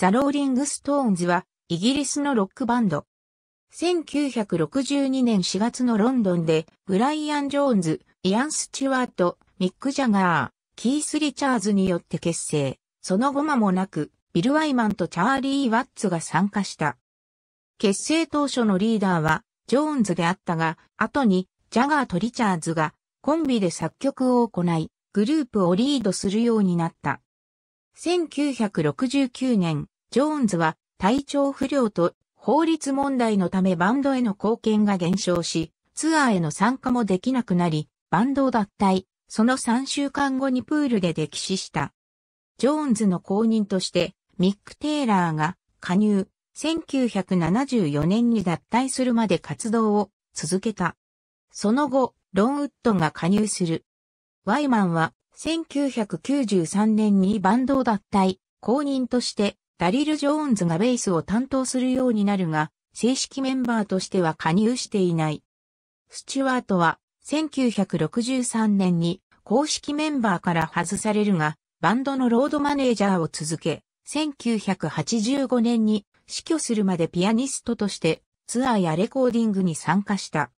ザ・ローリング・ストーンズは、イギリスのロックバンド。1962年4月のロンドンで、ブライアン・ジョーンズ、イアン・スチュワート、ミック・ジャガー、キース・リチャーズによって結成。その後間もなく、ビル・ワイマンとチャーリー・ワッツが参加した。結成当初のリーダーは、ジョーンズであったが、後に、ジャガーとリチャーズが、コンビで作曲を行い、グループをリードするようになった。1969年、ジョーンズは体調不良と法律問題のためバンドへの貢献が減少し、ツアーへの参加もできなくなり、バンドを脱退、その3週間後にプールで溺死した。ジョーンズの後任として、ミック・テイラーが加入、1974年に脱退するまで活動を続けた。その後、ロンウッドが加入する。ワイマンは1993年にバンドを脱退、公認としてダリル・ジョーンズがベースを担当するようになるが、正式メンバーとしては加入していない。スチュワートは1963年に公式メンバーから外されるが、バンドのロードマネージャーを続け、1985年に死去するまでピアニストとしてツアーやレコーディングに参加した。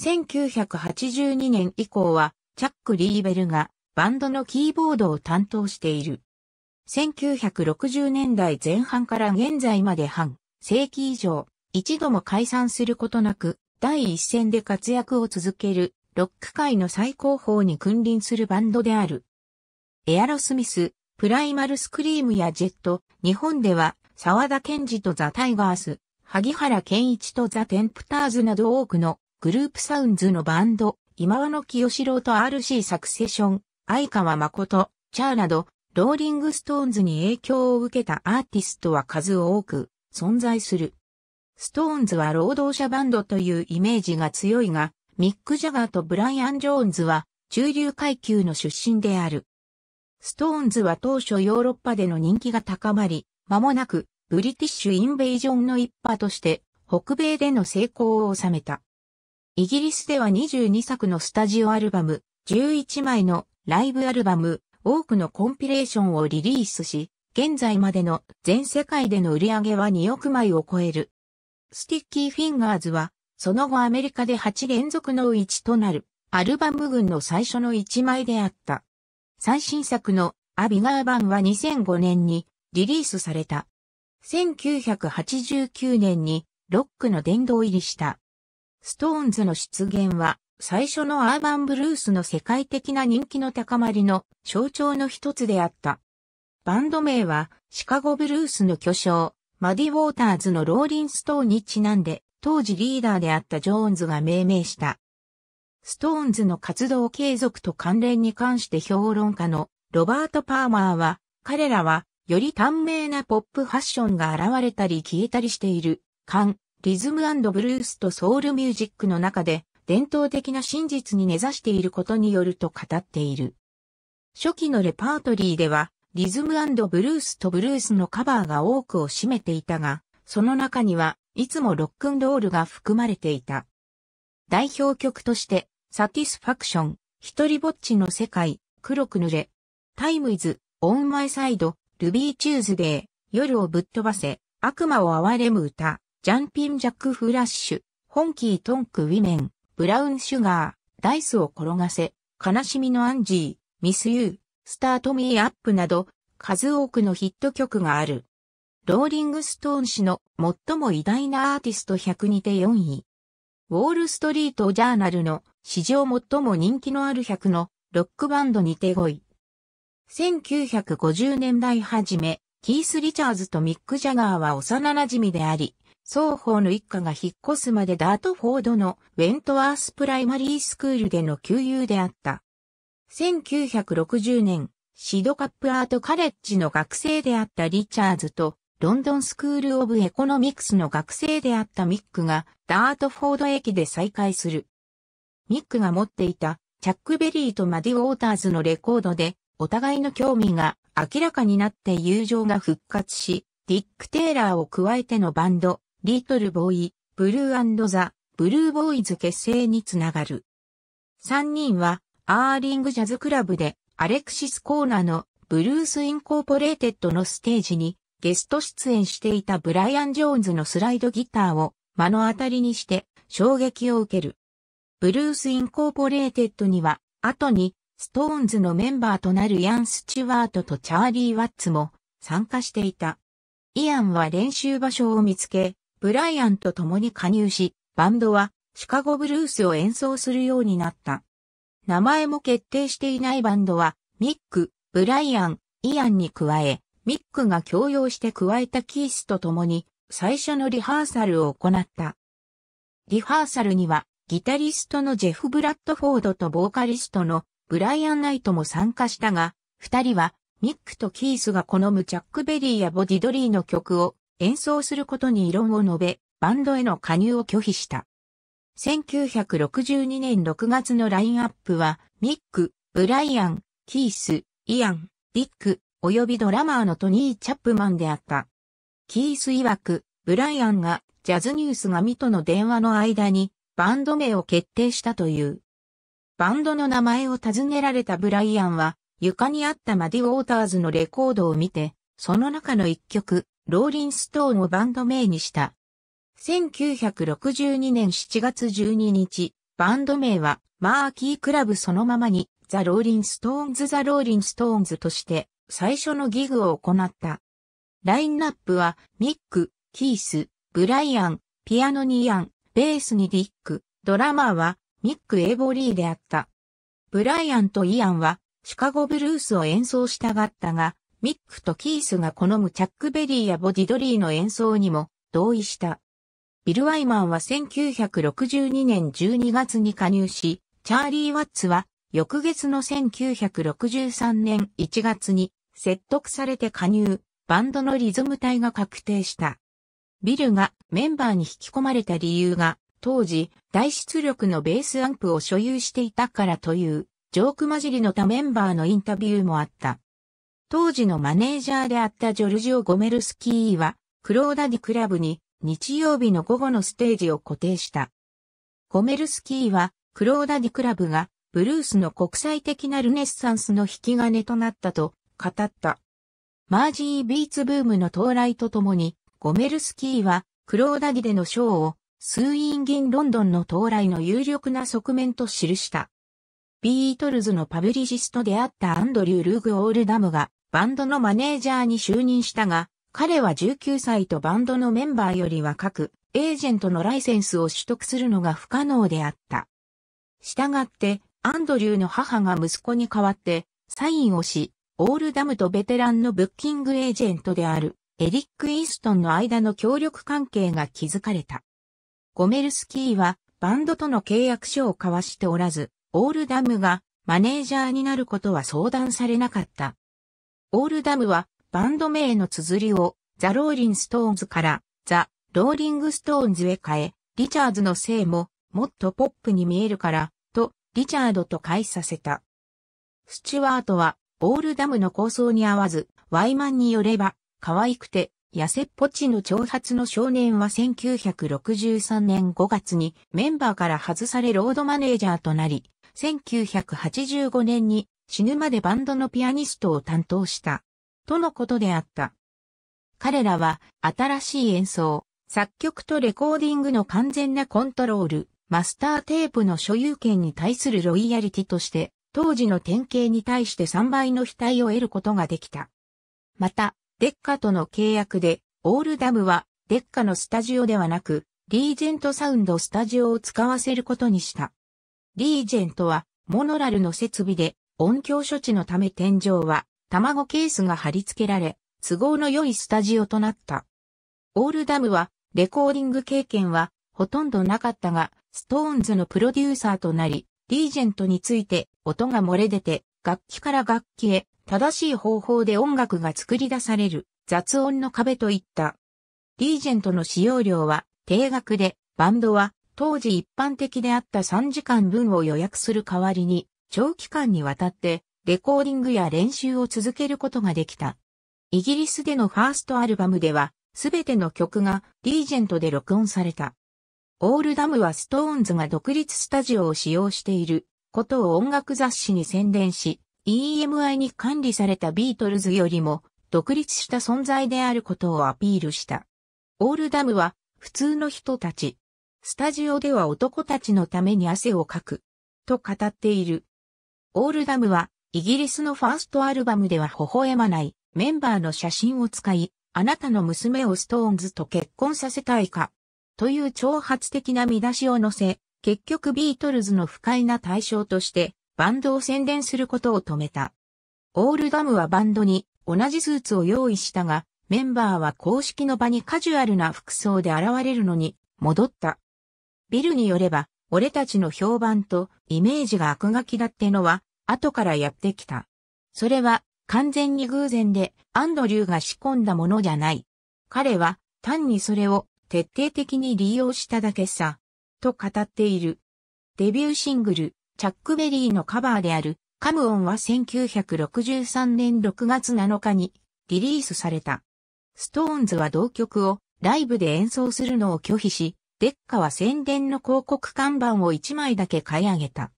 1982年以降はチャック・リーベルがバンドのキーボードを担当している。1960年代前半から現在まで半世紀以上、一度も解散することなく、第一線で活躍を続ける、ロック界の最高峰に君臨するバンドである。エアロスミス、プライマルスクリームやジェット、日本では、沢田健二とザ・タイガース、萩原健一とザ・テンプターズなど多くのグループサウンズのバンド、今和の清志郎と RC サクセション、相川誠、チャーなど、ローリングストーンズに影響を受けたアーティストは数多く存在する。ストーンズは労働者バンドというイメージが強いが、ミック・ジャガーとブライアン・ジョーンズは中流階級の出身である。ストーンズは当初ヨーロッパでの人気が高まり、間もなくブリティッシュ・インベイジョンの一派として北米での成功を収めた。イギリスでは22作のスタジオアルバム、11枚のライブアルバム、多くのコンピレーションをリリースし、現在までの全世界での売り上げは2億枚を超える。スティッキーフィンガーズは、その後アメリカで8連続の1となる、アルバム群の最初の1枚であった。最新作のアビガー版は2005年にリリースされた。1989年にロックの殿堂入りした。ストーンズの出現は最初のアーバンブルースの世界的な人気の高まりの象徴の一つであった。バンド名はシカゴブルースの巨匠、マディ・ウォーターズのローリン・ストーンにちなんで、当時リーダーであったジョーンズが命名した。ストーンズの活動継続と関連に関して評論家のロバート・パーマーは、彼らはより短命なポップファッションが現れたり消えたりしている、感、リズムブルースとソウルミュージックの中で伝統的な真実に根ざしていることによると語っている。初期のレパートリーでは、リズムブルースとブルースのカバーが多くを占めていたが、その中にはいつもロックンロールが含まれていた。代表曲として、サティスファクション、一人ぼっちの世界、黒く濡れ、タイムイズ、オンマイサイド、ルビーチューズデー、夜をぶっ飛ばせ、悪魔を憐れむ歌、ジャンピンジャックフラッシュ、ホンキートンクウィメン、ブラウンシュガー、ダイスを転がせ、悲しみのアンジー、ミスユー、スタートミーアップなど、数多くのヒット曲がある。ローリングストーン氏の最も偉大なアーティスト100にて4位。ウォールストリートジャーナルの史上最も人気のある100のロックバンドにて5位。1950年代初め、キース・リチャーズとミック・ジャガーは幼馴染であり、双方の一家が引っ越すまでダートフォードのウェントワースプライマリースクールでの旧友であった。1960年、シドカップアートカレッジの学生であったリチャーズと、ロンドンスクールオブエコノミクスの学生であったミックがダートフォード駅で再会する。ミックが持っていたチャックベリーとマディ・ウォーターズのレコードで、お互いの興味が明らかになって友情が復活し、ディック・テイラーを加えてのバンド、リトルボーイ、ブルーザ・ブルーボーイズ結成につながる。3人は、アーリングジャズクラブで、アレクシス・コーナーのブルース・インコーポレーテッドのステージにゲスト出演していたブライアン・ジョーンズのスライドギターを目の当たりにして衝撃を受ける。ブルース・インコーポレーテッドには後にストーンズのメンバーとなるヤン・スチュワートとチャーリー・ワッツも参加していた。イアンは練習場所を見つけ、ブライアンと共に加入し、バンドはシカゴブルースを演奏するようになった。名前も決定していないバンドは、ミック、ブライアン、イアンに加え、ミックが共用して加えたキースと共に最初のリハーサルを行った。リハーサルにはギタリストのジェフ・ブラッドフォードとボーカリストのブライアン・ナイトも参加したが、二人はミックとキースが好むジャック・ベリーやボディ・ドリーの曲を演奏することに異論を述べ、バンドへの加入を拒否した。1962年6月のラインアップは、ミック、ブライアン、キース、イアン、ディック、及びドラマーのトニー・チャップマンであった。キース曰く、ブライアンが、ジャズニュースがミとの電話の間に、バンド名を決定したという。バンドの名前を尋ねられたブライアンは、床にあったマディ・ウォーターズのレコードを見て、その中の一曲、ローリンストーンをバンド名にした。1962年7月12日、バンド名は、マーキークラブそのままに、ザ・ローリン・ストーンズ・ザ・ローリン・ストーンズとして、最初のギグを行った。ラインナップは、ミック、キース、ブライアン、ピアノにイアン、ベースにディック、ドラマーは、ミック・エーボリーであった。ブライアンとイアンは、シカゴブルースを演奏したがったが、ミックとキースが好むチャックベリーやボディドリーの演奏にも同意した。ビル・ワイマンは1962年12月に加入し、チャーリー・ワッツは翌月の1963年1月に説得されて加入、バンドのリズム隊が確定した。ビルがメンバーに引き込まれた理由が、当時、大出力のベースアンプを所有していたからという、ジョーク混じりの他メンバーのインタビューもあった。当時のマネージャーであったジョルジオ・ゴメルスキーは、クローダディクラブに日曜日の午後のステージを固定した。ゴメルスキーは、クローダディクラブがブルースの国際的なルネッサンスの引き金となったと語った。マージービーツブームの到来とともに、ゴメルスキーはクローダディでのショーをスーインギンロンドンの到来の有力な側面と記した。ビートルズのパブリジストであったアンドリュー・ルーグ・オールダムがバンドのマネージャーに就任したが、彼は19歳とバンドのメンバーより若く、エージェントのライセンスを取得するのが不可能であった。したがって、アンドリューの母が息子に代わって、サインをし、オールダムとベテランのブッキングエージェントである、エリック・イーストンの間の協力関係が築かれた。ゴメルスキーは、バンドとの契約書を交わしておらず、オールダムがマネージャーになることは相談されなかった。オールダムはバンド名の綴りをザ・ローリン・ストーンズからザ・ローリング・ストーンズへ変え、リチャーズの姓ももっとポップに見えるからとリチャードと解させた。スチュワートはオールダムの構想に合わず、ワイマンによれば可愛くて痩せっぽちの長髪の少年は1963年5月にメンバーから外されロードマネージャーとなり、1985年に死ぬまでバンドのピアニストを担当した、とのことであった。彼らは新しい演奏、作曲とレコーディングの完全なコントロール、マスターテープの所有権に対するロイヤリティとして、当時の典型に対して3倍の額を得ることができた。また、デッカとの契約で、オールダムはデッカのスタジオではなく、リージェントサウンドスタジオを使わせることにした。リージェントはモノラルの設備で音響処置のため天井は卵ケースが貼り付けられ、都合の良いスタジオとなった。オールダムはレコーディング経験はほとんどなかったが、ストーンズのプロデューサーとなり、リージェントについて音が漏れ出て、楽器から楽器へ正しい方法で音楽が作り出される雑音の壁といった。リージェントの使用料は定額で、バンドは当時一般的であった3時間分を予約する代わりに長期間にわたってレコーディングや練習を続けることができた。イギリスでのファーストアルバムでは、すべての曲がリージェントで録音された。オールダムはストーンズが独立スタジオを使用していることを音楽雑誌に宣伝し、EMI に管理されたビートルズよりも独立した存在であることをアピールした。オールダムは普通の人たち。スタジオでは男たちのために汗をかく。と語っている。オールダムは、イギリスのファーストアルバムでは微笑まないメンバーの写真を使い、あなたの娘をストーンズと結婚させたいか、という挑発的な見出しを載せ、結局ビートルズの不快な対象として、バンドを宣伝することを止めた。オールダムはバンドに同じスーツを用意したが、メンバーは公式の場にカジュアルな服装で現れるのに戻った。ビルによれば、俺たちの評判とイメージが悪ガキだってのは後からやってきた。それは完全に偶然でアンドリューが仕込んだものじゃない。彼は単にそれを徹底的に利用しただけさ、と語っている。デビューシングル、チャックベリーのカバーであるカムオンは1963年6月7日にリリースされた。ストーンズは同曲をライブで演奏するのを拒否し、デッカは宣伝の広告看板を1枚だけ買い上げた。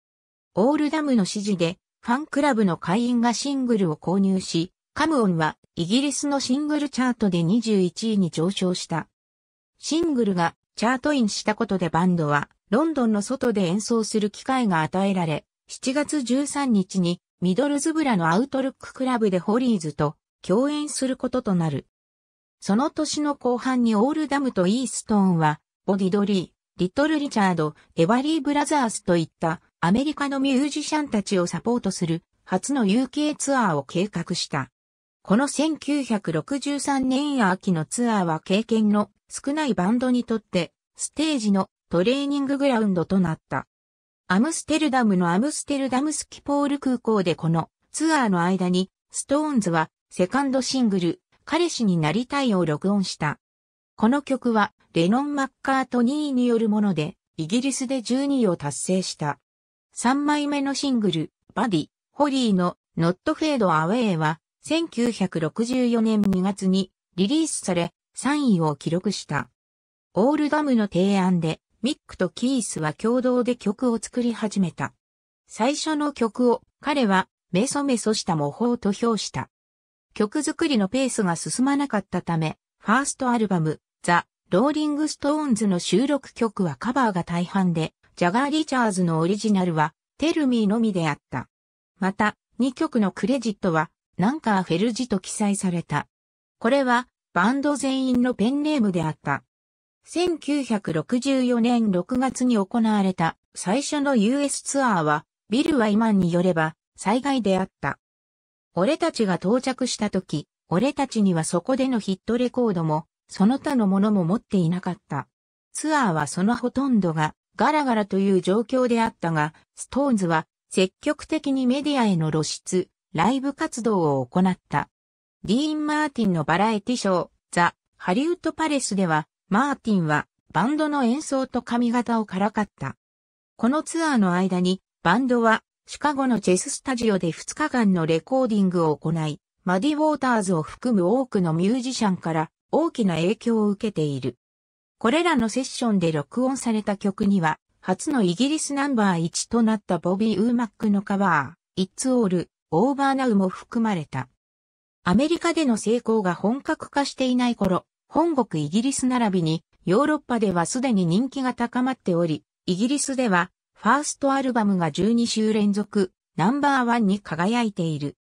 オールダムの指示で、ファンクラブの会員がシングルを購入し、カムオンはイギリスのシングルチャートで21位に上昇した。シングルがチャートインしたことでバンドはロンドンの外で演奏する機会が与えられ、7月13日にミドルズブラのアウトルッククラブでホリーズと共演することとなる。その年の後半にオールダムとイーストーンは、ボディドリー、リトル・リチャード、エバリー・ブラザースといったアメリカのミュージシャンたちをサポートする初の UK ツアーを計画した。この1963年秋のツアーは経験の少ないバンドにとってステージのトレーニンググラウンドとなった。アムステルダムのアムステルダムスキポール空港でこのツアーの間にストーンズはセカンドシングル彼氏になりたいを録音した。この曲はレノン・マッカートニーによるものでイギリスで12位を達成した。3枚目のシングル、バディ、ホリーの Not Fade Away は1964年2月にリリースされ3位を記録した。オールダムの提案でミックとキースは共同で曲を作り始めた。最初の曲を彼はメソメソした模倣と評した。曲作りのペースが進まなかったため、ファーストアルバム、ザ・ローリング・ストーンズの収録曲はカバーが大半で、ジャガー・リチャーズのオリジナルは、テルミーのみであった。また、2曲のクレジットは、ナンカー・フェルジと記載された。これは、バンド全員のペンネームであった。1964年6月に行われた最初の US ツアーは、ビル・ワイマンによれば、災害であった。俺たちが到着した時、俺たちにはそこでのヒットレコードも、その他のものも持っていなかった。ツアーはそのほとんどがガラガラという状況であったが、ストーンズは積極的にメディアへの露出、ライブ活動を行った。ディーン・マーティンのバラエティショー、ザ・ハリウッド・パレスでは、マーティンはバンドの演奏と髪型をからかった。このツアーの間に、バンドはシカゴのチェススタジオで2日間のレコーディングを行い、マディ・ウォーターズを含む多くのミュージシャンから大きな影響を受けている。これらのセッションで録音された曲には、初のイギリスナンバー1となったボビー・ウーマックのカバー、It's All, Over Now も含まれた。アメリカでの成功が本格化していない頃、本国イギリス並びに、ヨーロッパではすでに人気が高まっており、イギリスでは、ファーストアルバムが12週連続、ナンバーワンに輝いている。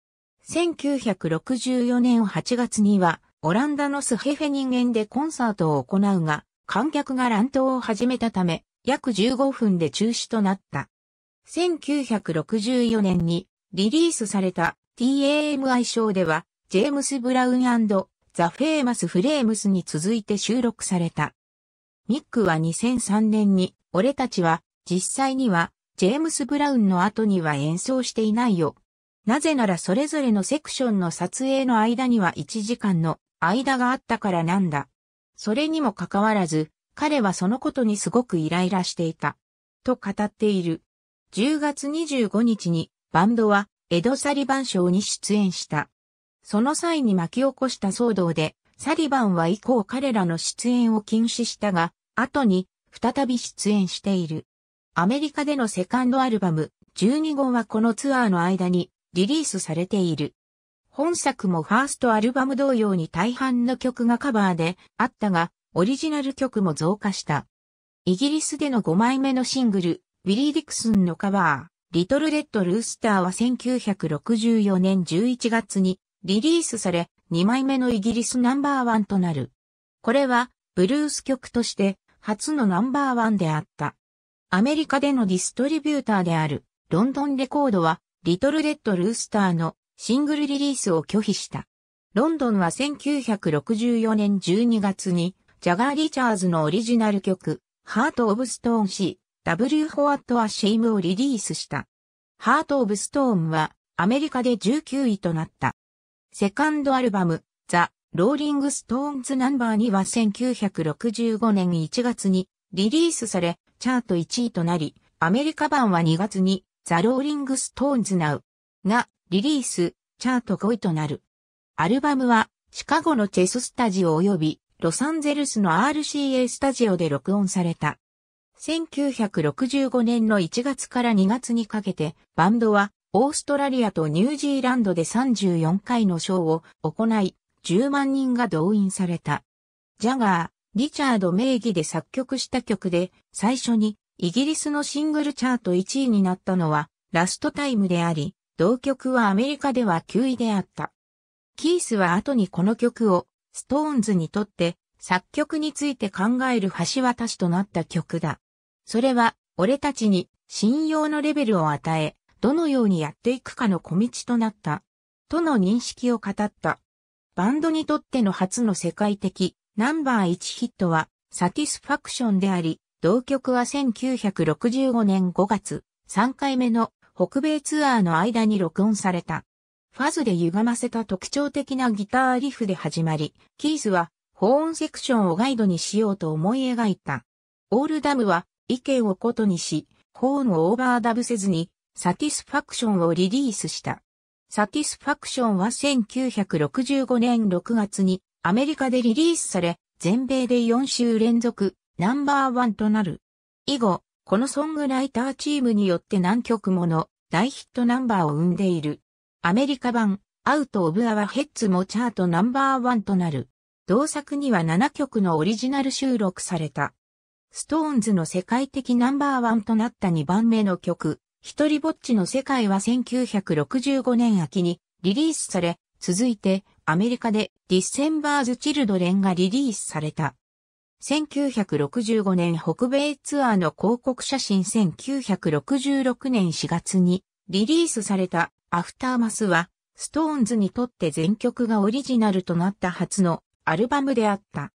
1964年8月には、オランダのスヘフェニンゲンでコンサートを行うが、観客が乱闘を始めたため、約15分で中止となった。1964年にリリースされた TAMI 賞では、ジェームス・ブラウンザ・フェーマス・フレームスに続いて収録された。ミックは2003年に、俺たちは、実際には、ジェームス・ブラウンの後には演奏していないよ。なぜならそれぞれのセクションの撮影の間には1時間の間があったからなんだ。それにもかかわらず、彼はそのことにすごくイライラしていた。と語っている。10月25日にバンドはエド・サリバン賞に出演した。その際に巻き起こした騒動で、サリバンは以降彼らの出演を禁止したが、後に再び出演している。アメリカでのセカンドアルバム12号はこのツアーの間にリリースされている。本作もファーストアルバム同様に大半の曲がカバーであったが、オリジナル曲も増加した。イギリスでの5枚目のシングル、ウィリー・ディクスンのカバー、リトル・レッド・ルースターは1964年11月にリリースされ、2枚目のイギリスナンバーワンとなる。これは、ブルース曲として初のナンバーワンであった。アメリカでのディストリビューターである、ロンドンレコードは、リトル・レッド・ルースターのシングルリリースを拒否した。ロンドンは1964年12月に、ジャガー・リチャーズのオリジナル曲、ハート・オブ・ストーン C、W・ ホワット・ア・シェイムをリリースした。ハート・オブ・ストーンは、アメリカで19位となった。セカンドアルバム、ザ・ローリング・ストーンズ・ナンバー2は1965年1月にリリースされ、チャート1位となり、アメリカ版は2月に、ザ・ローリング・ストーンズ・ナウがリリース、チャート5位となる。アルバムは、シカゴのチェススタジオ及び、ロサンゼルスの RCA スタジオで録音された。1965年の1月から2月にかけて、バンドは、オーストラリアとニュージーランドで34回のショーを行い、10万人が動員された。ジャガー、リチャード名義で作曲した曲で、最初にイギリスのシングルチャート1位になったのは、ラストタイムであり、同曲はアメリカでは9位であった。キースは後にこの曲を、ストーンズにとって作曲について考える橋渡しとなった曲だ。それは、俺たちに信用のレベルを与え、どのようにやっていくかの小道となった。との認識を語った。バンドにとっての初の世界的ナンバー1ヒットは、サティスファクションであり、同曲は1965年5月、3回目の北米ツアーの間に録音された。ファズで歪ませた特徴的なギターリフで始まり、キースは保温セクションをガイドにしようと思い描いた。オールダムは意見をことにし、ホーンをオーバーダブせずに、サティスファクションをリリースした。サティスファクションは1965年6月にアメリカでリリースされ、全米で4週連続ナンバーワンとなる。以後、このソングライターチームによって何曲もの大ヒットナンバーを生んでいる。アメリカ版、アウト・オブ・アワ・ヘッズもチャートナンバーワンとなる。同作には7曲のオリジナル収録された。ストーンズの世界的ナンバーワンとなった2番目の曲、一人ぼっちの世界は1965年秋にリリースされ、続いてアメリカでディッセンバーズ・チルドレンがリリースされた。1965年北米ツアーの広告写真1966年4月にリリースされたアフターマスはストーンズにとって全曲がオリジナルとなった初のアルバムであった。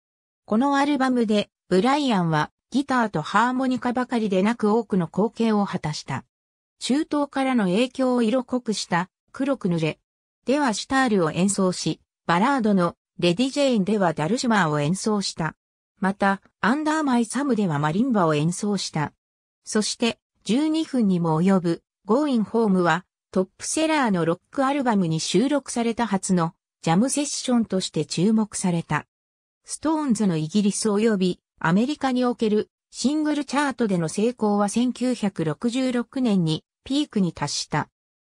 このアルバムでブライアンはギターとハーモニカばかりでなく多くの光景を果たした。中東からの影響を色濃くした黒く濡れ。ではシュタールを演奏し、バラードのレディジェインではダルシマーを演奏した。また、アンダーマイサムではマリンバを演奏した。そして、12分にも及ぶ、ゴーイン・ホームは、トップセラーのロックアルバムに収録された初の、ジャムセッションとして注目された。ストーンズのイギリス及び、アメリカにおける、シングルチャートでの成功は1966年に、ピークに達した。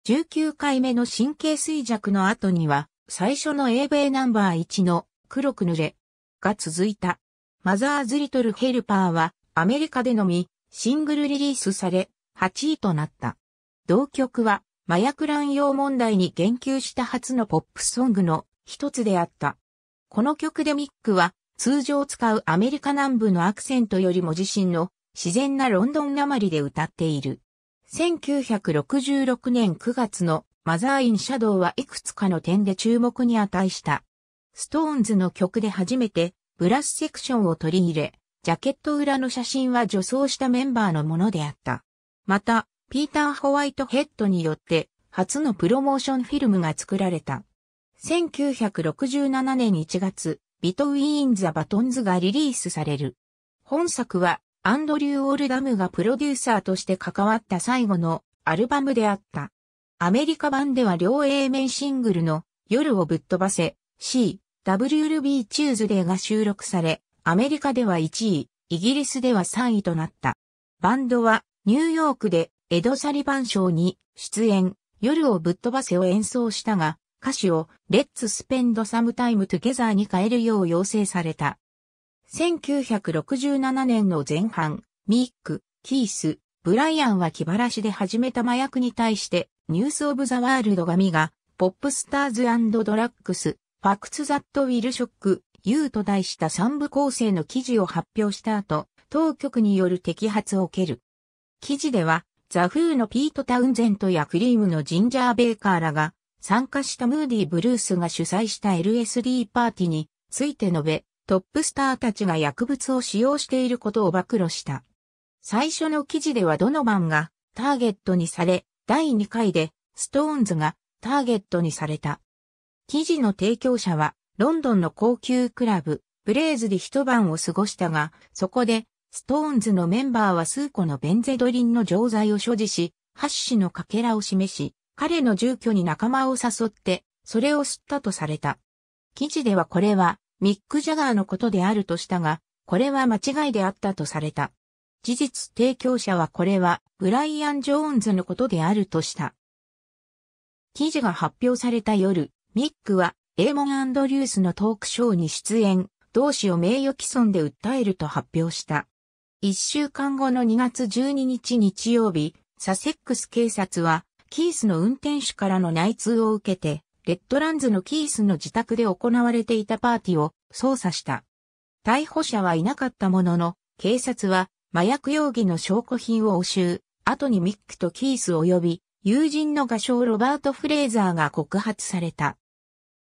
19回目の神経衰弱の後には、最初の英米ナンバー1の黒く濡れが続いた。マザーズ・リトル・ヘルパーはアメリカでのみシングルリリースされ8位となった。同曲は麻薬乱用問題に言及した初のポップソングの一つであった。この曲でミックは通常使うアメリカ南部のアクセントよりも自身の自然なロンドン鉛で歌っている。1966年9月のマザーインシャドウはいくつかの点で注目に値した。ストーンズの曲で初めてブラスセクションを取り入れ、ジャケット裏の写真は女装したメンバーのものであった。また、ピーター・ホワイトヘッドによって初のプロモーションフィルムが作られた。1967年1月、ビトウィーン・ザ・バトンズがリリースされる。本作は、アンドリュー・オールダムがプロデューサーとして関わった最後のアルバムであった。アメリカ版では両 A 面シングルの夜をぶっ飛ばせ C、WB チューズデーが収録され、アメリカでは1位、イギリスでは3位となった。バンドはニューヨークでエド・サリバン賞に出演、夜をぶっ飛ばせを演奏したが、歌詞をレッツスペンドサムタイムトゥゲザーに変えるよう要請された。1967年の前半、ミック、キース、ブライアンは気晴らしで始めた麻薬に対して、ニュースオブザワールド紙が、ポップスターズドラッグス、ファクツ・ザット・ウィル・ショック、U と題した3部構成の記事を発表した後、当局による摘発を受ける。記事では、ザ・フーのピート・タウンゼントやクリームのジンジャー・ベーカーらが、参加したムーディ・ブルースが主催した LSD パーティーについて述べ、トップスターたちが薬物を使用していることを暴露した。最初の記事ではドノバンがターゲットにされ、第2回でストーンズがターゲットにされた。記事の提供者は、ロンドンの高級クラブ、ブレイズで一晩を過ごしたが、そこで、ストーンズのメンバーは数個のベンゼドリンの錠剤を所持し、ハッシュの欠片を示し、彼の住居に仲間を誘って、それを吸ったとされた。記事ではこれは、ミック・ジャガーのことであるとしたが、これは間違いであったとされた。事実提供者はこれは、ブライアン・ジョーンズのことであるとした。記事が発表された夜、ミックは、エーモン・アンドリュースのトークショーに出演、同志を名誉毀損で訴えると発表した。一週間後の2月12日日曜日、サセックス警察は、キースの運転手からの内通を受けて、レッドランズのキースの自宅で行われていたパーティーを捜査した。逮捕者はいなかったものの、警察は麻薬容疑の証拠品を押収、後にミックとキース及び友人の画商ロバート・フレーザーが告発された。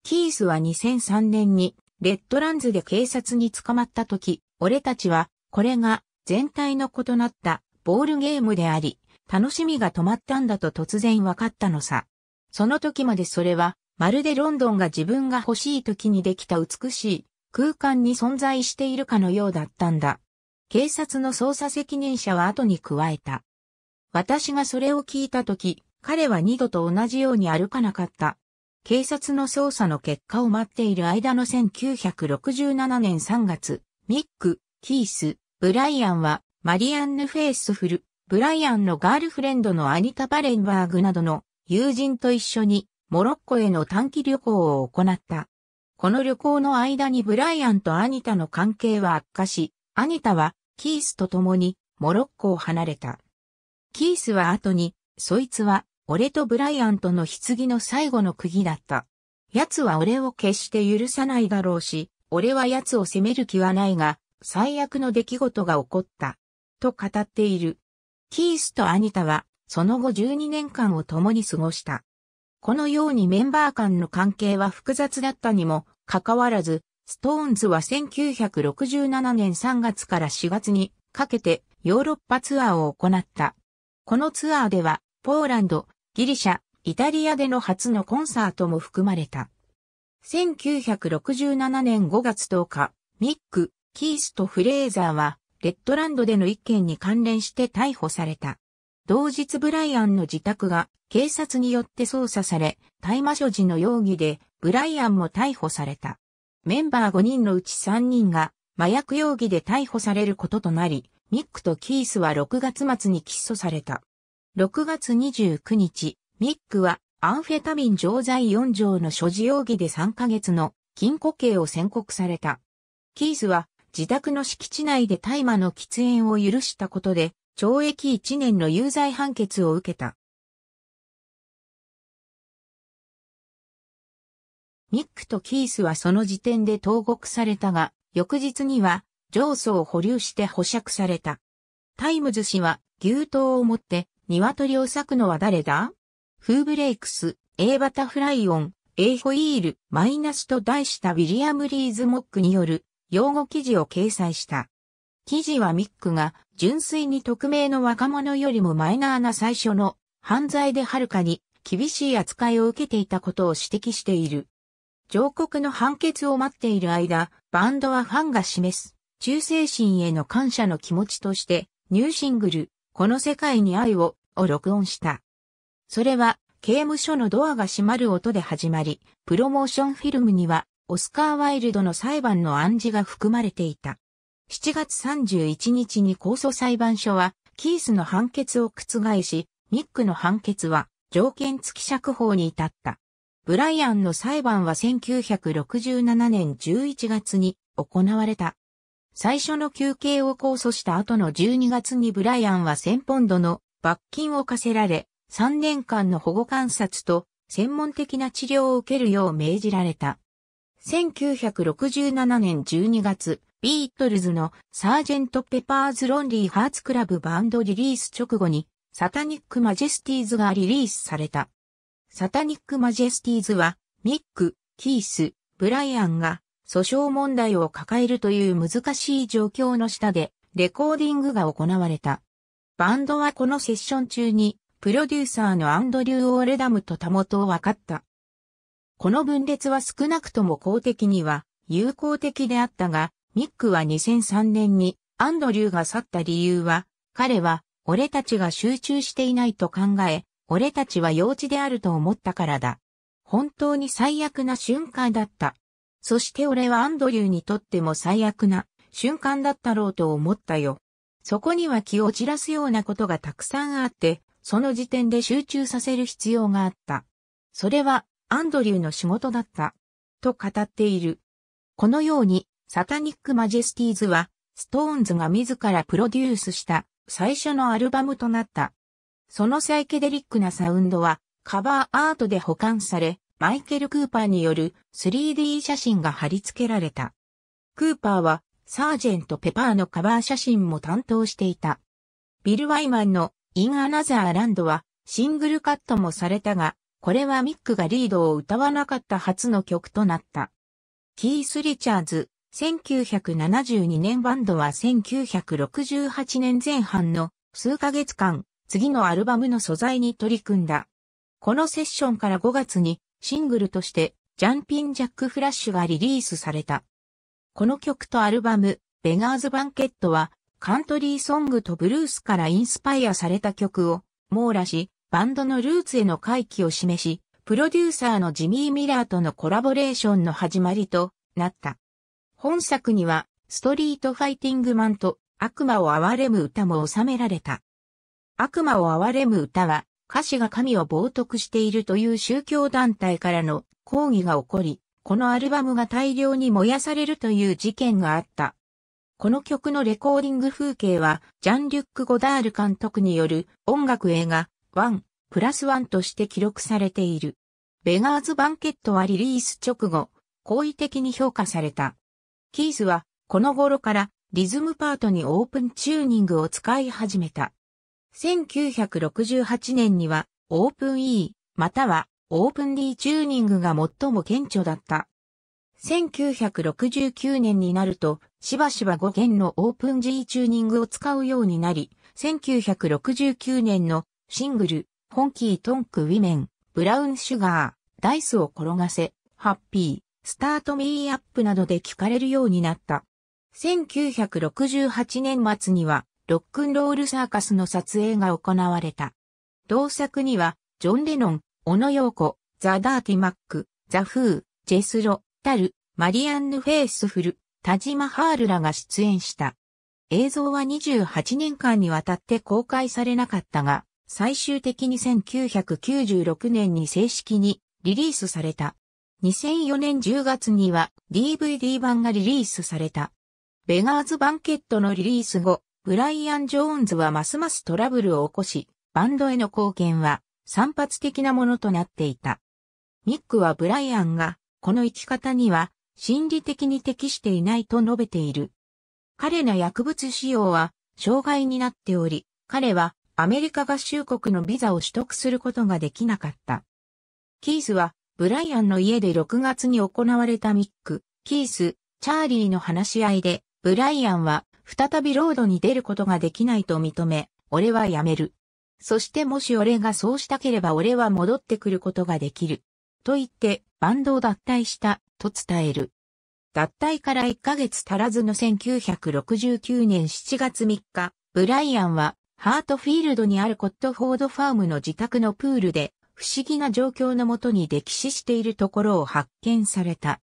キースは2003年にレッドランズで警察に捕まった時、俺たちはこれが全体の異なったボールゲームであり、楽しみが止まったんだと突然分かったのさ。その時までそれは、まるでロンドンが自分が欲しい時にできた美しい空間に存在しているかのようだったんだ。警察の捜査責任者は後に加えた。私がそれを聞いた時、彼は二度と同じように歩かなかった。警察の捜査の結果を待っている間の1967年3月、ミック、キース、ブライアンは、マリアンヌ・フェイスフル、ブライアンのガールフレンドのアニタ・バレンバーグなどの友人と一緒に、モロッコへの短期旅行を行った。この旅行の間にブライアンとアニタの関係は悪化し、アニタはキースと共にモロッコを離れた。キースは後に、そいつは俺とブライアントの棺の最後の釘だった。奴は俺を決して許さないだろうし、俺は奴を責める気はないが、最悪の出来事が起こった。と語っている。キースとアニタは、その後12年間を共に過ごした。このようにメンバー間の関係は複雑だったにもかかわらず、ストーンズは1967年3月から4月にかけてヨーロッパツアーを行った。このツアーでは、ポーランド、ギリシャ、イタリアでの初のコンサートも含まれた。1967年5月10日、ミック、キースとフレーザーは、レッドランドでの一件に関連して逮捕された。同日ブライアンの自宅が警察によって捜査され、大麻所持の容疑でブライアンも逮捕された。メンバー5人のうち3人が麻薬容疑で逮捕されることとなり、ミックとキースは6月末に起訴された。6月29日、ミックはアンフェタミン錠剤4錠の所持容疑で3ヶ月の禁錮刑を宣告された。キースは自宅の敷地内で大麻の喫煙を許したことで懲役1年の有罪判決を受けた。ミックとキースはその時点で投獄されたが、翌日には上訴を保留して保釈された。タイムズ氏は牛刀を持って鶏を裂くのは誰だフーブレイクス、A バタフライオン、A ホイール、マイナスと題したウィリアム・リーズ・モックによる用語記事を掲載した。記事はミックが純粋に匿名の若者よりもマイナーな最初の犯罪ではるかに厳しい扱いを受けていたことを指摘している。上告の判決を待っている間、バンドはファンが示す忠誠心への感謝の気持ちとしてニューシングル、この世界に愛をを録音した。それは、刑務所のドアが閉まる音で始まり、プロモーションフィルムには、オスカー・ワイルドの裁判の暗示が含まれていた。7月31日に控訴裁判所は、キースの判決を覆し、ミックの判決は、条件付き釈放に至った。ブライアンの裁判は1967年11月に行われた。最初の休憩を控訴した後の12月にブライアンは1000ポンドの罰金を課せられ、3年間の保護観察と専門的な治療を受けるよう命じられた。1967年12月、ビートルズのサージェント・ペパーズ・ロンリー・ハーツ・クラブバンドリリース直後に、サタニック・マジェスティーズがリリースされた。サタニック・マジェスティーズは、ミック、キース、ブライアンが訴訟問題を抱えるという難しい状況の下でレコーディングが行われた。バンドはこのセッション中に、プロデューサーのアンドリュー・オーレダムとタモを分かった。この分裂は少なくとも公的には友好的であったが、ミックは2003年にアンドリューが去った理由は、彼は俺たちが集中していないと考え、俺たちは幼稚であると思ったからだ。本当に最悪な瞬間だった。そして俺はアンドリューにとっても最悪な瞬間だったろうと思ったよ。そこには気を散らすようなことがたくさんあって、その時点で集中させる必要があった。それは、アンドリューの仕事だった。と語っている。このように、サタニック・マジェスティーズは、ストーンズが自らプロデュースした最初のアルバムとなった。そのサイケデリックなサウンドは、カバーアートで保管され、マイケル・クーパーによる 3D 写真が貼り付けられた。クーパーはサージェント・ペパーのカバー写真も担当していた。ビル・ワイマンのイン・アナザー・ランドはシングルカットもされたが、これはミックがリードを歌わなかった初の曲となった。キース・リチャーズ、1972年バンドは1968年前半の数ヶ月間、次のアルバムの素材に取り組んだ。このセッションから5月にシングルとしてジャンピン・ジャック・フラッシュがリリースされた。この曲とアルバム、ベガーズ・バンケットは、カントリーソングとブルースからインスパイアされた曲を網羅し、バンドのルーツへの回帰を示し、プロデューサーのジミー・ミラーとのコラボレーションの始まりとなった。本作には、ストリートファイティングマンと悪魔を憐れむ歌も収められた。悪魔を憐れむ歌は、歌詞が神を冒涜しているという宗教団体からの抗議が起こり、このアルバムが大量に燃やされるという事件があった。この曲のレコーディング風景は、ジャン・リュック・ゴダール監督による音楽映画、ワン、プラスワンとして記録されている。ベガーズ・バンケットはリリース直後、好意的に評価された。キースは、この頃からリズムパートにオープンチューニングを使い始めた。1968年には、オープン E、またはオープン D チューニングが最も顕著だった。1969年になると、しばしば5弦のオープン G チューニングを使うようになり、1969年のシングル、ホンキートンクウィメン、ブラウンシュガー、ダイスを転がせ、ハッピー、スタートミーアップなどで聞かれるようになった。1968年末には、ロックンロールサーカスの撮影が行われた。同作には、ジョン・レノン、小野洋子、ザ・ダーティ・マック、ザ・フー、ジェスロ、タル、マリアンヌ・フェイスフル、田島ハールらが出演した。映像は28年間にわたって公開されなかったが、最終的に1996年に正式にリリースされた。2004年10月には DVD 版がリリースされた。ベガーズ・バンケットのリリース後、ブライアン・ジョーンズはますますトラブルを起こし、バンドへの貢献は散発的なものとなっていた。ミックはブライアンが、この生き方には、心理的に適していないと述べている。彼の薬物使用は、障害になっており、彼は、アメリカ合衆国のビザを取得することができなかった。キースは、ブライアンの家で6月に行われたミック、キース、チャーリーの話し合いで、ブライアンは、再びロードに出ることができないと認め、俺は辞める。そしてもし俺がそうしたければ俺は戻ってくることができる。と言ってバンドを脱退したと伝える。脱退から1ヶ月足らずの1969年7月3日、ブライアンはハートフィールドにあるコットフォードファームの自宅のプールで不思議な状況のもとに溺死しているところを発見された。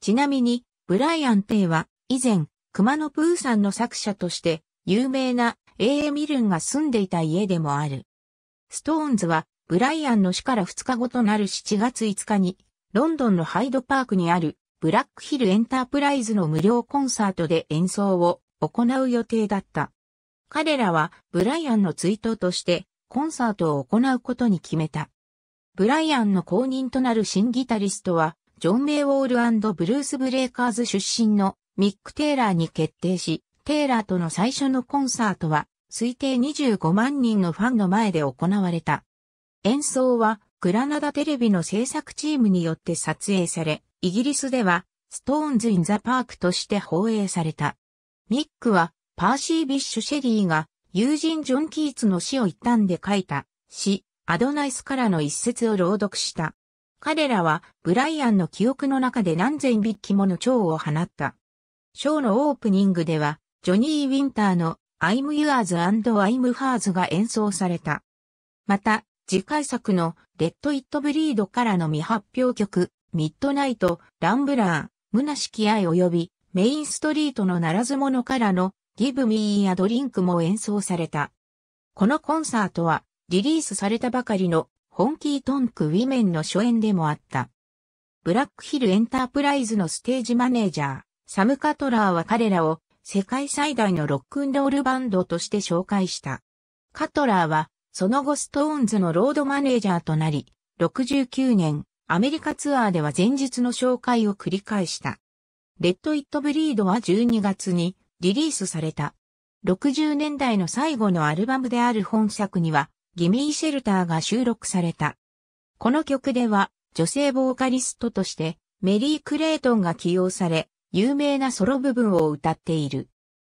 ちなみに、ブライアン・帝は以前、熊野プーさんの作者として有名なエーミルンが住んでいた家でもある。ストーンズは、ブライアンの死から2日後となる7月5日に、ロンドンのハイドパークにある、ブラックヒルエンタープライズの無料コンサートで演奏を行う予定だった。彼らは、ブライアンの追悼として、コンサートを行うことに決めた。ブライアンの後任となる新ギタリストは、ジョン・メイウォールブルース・ブレイカーズ出身のミック・テイラーに決定し、テイラーとの最初のコンサートは、推定25万人のファンの前で行われた。演奏は、グラナダテレビの制作チームによって撮影され、イギリスでは、ストーンズ・イン・ザ・パークとして放映された。ミックは、パーシー・ビッシュ・シェリーが、友人ジョン・キーツの死を一旦で書いた、詩、アドナイスからの一節を朗読した。彼らは、ブライアンの記憶の中で何千匹もの蝶を放った。ショーのオープニングでは、ジョニー・ウィンターの I'm Yours and I'm Hers が演奏された。また、次回作のレッド・イット・ブリードからの未発表曲、ミッドナイト、ランブラー、ムナシキアイ及びメインストリートのならず者からの Give Me a Drink も演奏された。このコンサートはリリースされたばかりのホンキートンク・ウィメンの初演でもあった。ブラックヒルエンタープライズのステージマネージャー、サム・カトラーは彼らを世界最大のロックンロールバンドとして紹介した。カトラーは、その後ストーンズのロードマネージャーとなり、69年、アメリカツアーでは前日の紹介を繰り返した。レッド・イット・ブリードは12月にリリースされた。60年代の最後のアルバムである本作には、ギミー・シェルターが収録された。この曲では、女性ボーカリストとして、メリー・クレイトンが起用され、有名なソロ部分を歌っている。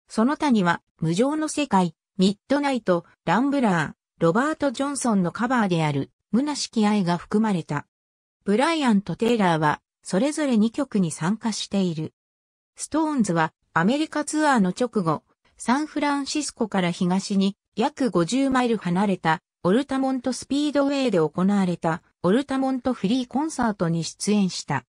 その他には、無常の世界、ミッドナイト、ランブラー、ロバート・ジョンソンのカバーである、虚しき愛が含まれた。ブライアンとテイラーは、それぞれ2曲に参加している。ストーンズは、アメリカツアーの直後、サンフランシスコから東に約50マイル離れたオルタモントスピードウェイで行われたオルタモントフリーコンサートに出演した。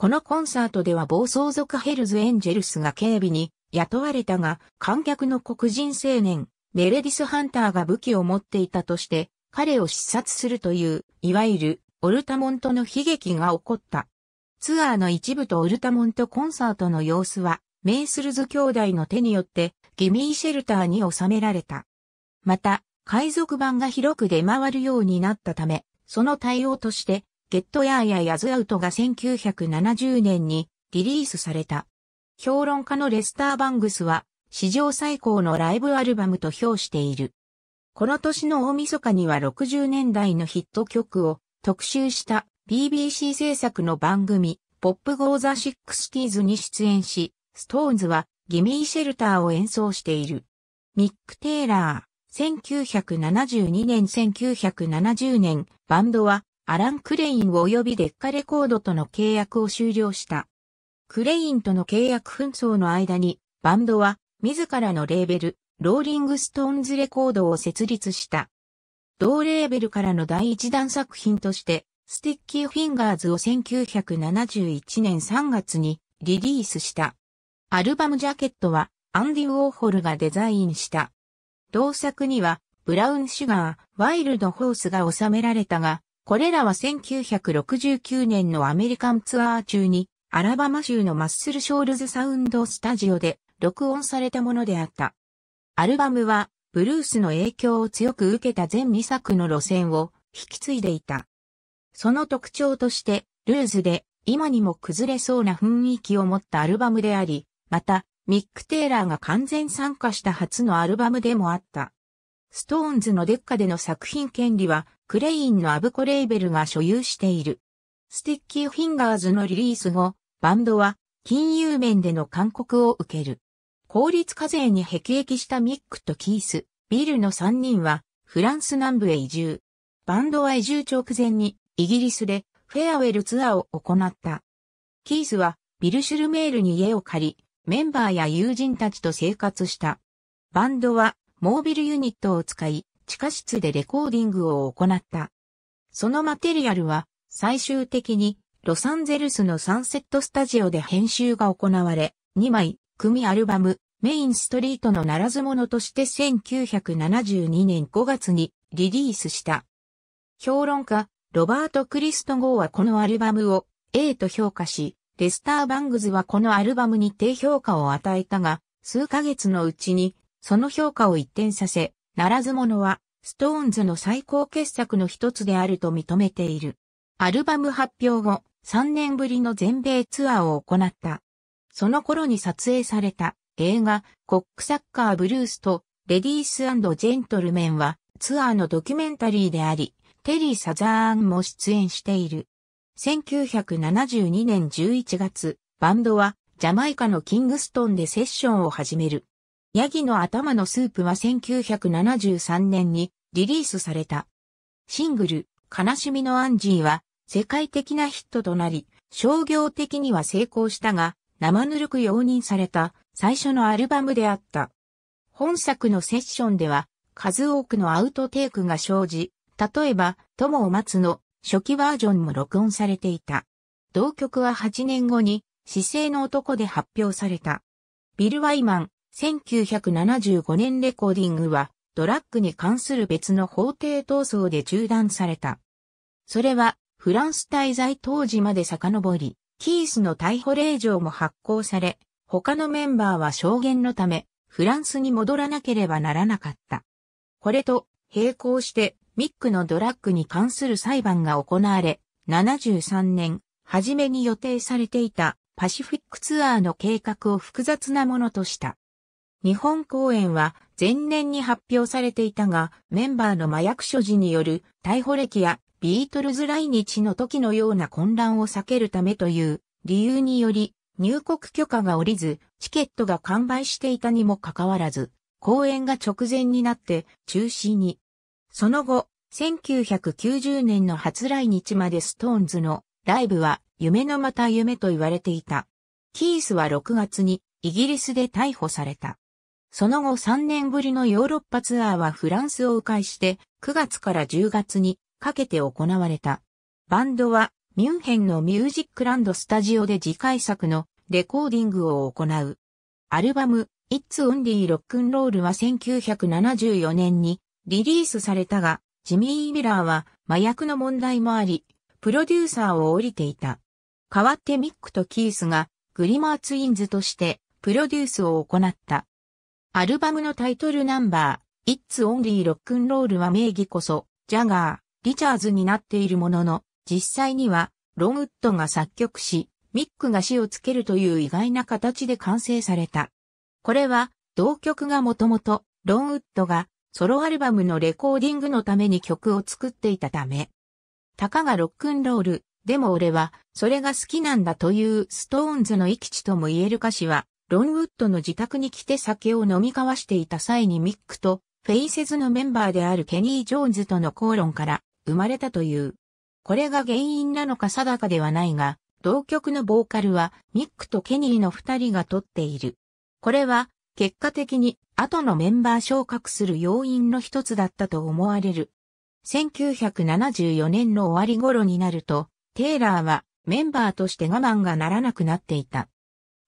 このコンサートでは暴走族ヘルズ・エンジェルスが警備に雇われたが、観客の黒人青年、メレディス・ハンターが武器を持っていたとして、彼を視察するという、いわゆる、オルタモントの悲劇が起こった。ツアーの一部とオルタモントコンサートの様子は、メイスルズ兄弟の手によって、ギミーシェルターに収められた。また、海賊版が広く出回るようになったため、その対応として、ゲットヤーやヤズアウトが1970年にリリースされた。評論家のレスター・バングスは史上最高のライブアルバムと評している。この年の大晦日には60年代のヒット曲を特集した BBC 制作の番組ポップゴーザ・シックスティーズに出演し、ストーンズはギミー・シェルターを演奏している。ミック・テイラー、1972年1970年、バンドはアラン・クレイン及びデッカレコードとの契約を終了した。クレインとの契約紛争の間に、バンドは自らのレーベル、ローリング・ストーンズ・レコードを設立した。同レーベルからの第一弾作品として、スティッキー・フィンガーズを1971年3月にリリースした。アルバムジャケットはアンディ・ウォーホルがデザインした。同作には、ブラウン・シュガー、ワイルド・ホースが収められたが、これらは1969年のアメリカンツアー中に、アラバマ州のマッスルショールズサウンドスタジオで録音されたものであった。アルバムは、ブルースの影響を強く受けた全2作の路線を引き継いでいた。その特徴として、ルーズで今にも崩れそうな雰囲気を持ったアルバムであり、また、ミック・テイラーが完全参加した初のアルバムでもあった。ストーンズのデッカでの作品権利は、クレインのアブコレーベルが所有している。スティッキーフィンガーズのリリース後、バンドは、金融面での勧告を受ける。効率課税に辟易したミックとキース、ビルの3人は、フランス南部へ移住。バンドは移住直前に、イギリスで、フェアウェルツアーを行った。キースは、ビルシュルメールに家を借り、メンバーや友人たちと生活した。バンドは、モービルユニットを使い、地下室でレコーディングを行った。そのマテリアルは、最終的に、ロサンゼルスのサンセットスタジオで編集が行われ、2枚、組アルバム、メインストリートのならず者として1972年5月にリリースした。評論家、ロバート・クリスト号はこのアルバムを A と評価し、レスター・バングズはこのアルバムに低評価を与えたが、数ヶ月のうちにその評価を一転させ、ならず者は、ストーンズの最高傑作の一つであると認めている。アルバム発表後、3年ぶりの全米ツアーを行った。その頃に撮影された映画、コックサッカーブルースとレディースジェントルメンはツアーのドキュメンタリーであり、テリー・サザーンも出演している。1972年11月、バンドはジャマイカのキングストンでセッションを始める。ヤギの頭のスープは1973年にリリースされた。シングル、悲しみのアンジーは世界的なヒットとなり、商業的には成功したが、生ぬるく容認された最初のアルバムであった。本作のセッションでは、数多くのアウトテイクが生じ、例えば、友を待つの初期バージョンも録音されていた。同曲は8年後に、姿勢の男で発表された。ビル・ワイマン、1975年レコーディングは、ドラッグに関する別の法廷闘争で中断された。それは、フランス滞在当時まで遡り、キースの逮捕令状も発行され、他のメンバーは証言のため、フランスに戻らなければならなかった。これと、並行して、ミックのドラッグに関する裁判が行われ、73年、初めに予定されていたパシフィックツアーの計画を複雑なものとした。日本公演は前年に発表されていたが、メンバーの麻薬所持による逮捕歴やビートルズ来日の時のような混乱を避けるためという理由により入国許可が下りず、チケットが完売していたにもかかわらず、公演が直前になって中止に。その後、1990年の初来日までストーンズのライブは夢のまた夢と言われていた。キースは6月にイギリスで逮捕された。その後3年ぶりのヨーロッパツアーはフランスを迂回して9月から10月にかけて行われた。バンドはミュンヘンのミュージックランドスタジオで次回作のレコーディングを行う。アルバム It's Only Rock'n'Roll は1974年にリリースされたが、ジミー・ミラーは麻薬の問題もあり、プロデューサーを降りていた。代わってミックとキースがグリマーツインズとしてプロデュースを行った。アルバムのタイトルナンバー、It's Only Rock'n'Roll は名義こそ、ジャガー、リチャーズになっているものの、実際には、ロンウッドが作曲し、ミックが詞をつけるという意外な形で完成された。これは、同曲がもともと、ロンウッドが、ソロアルバムのレコーディングのために曲を作っていたため。たかがロックンロール、でも俺は、それが好きなんだというストーンズの気地とも言える歌詞は、ロンウッドの自宅に来て酒を飲み交わしていた際にミックとフェイセズのメンバーであるケニー・ジョーンズとの口論から生まれたという。これが原因なのか定かではないが、同曲のボーカルはミックとケニーの二人が取っている。これは結果的に後のメンバー昇格する要因の一つだったと思われる。1974年の終わり頃になると、テイラーはメンバーとして我慢がならなくなっていた。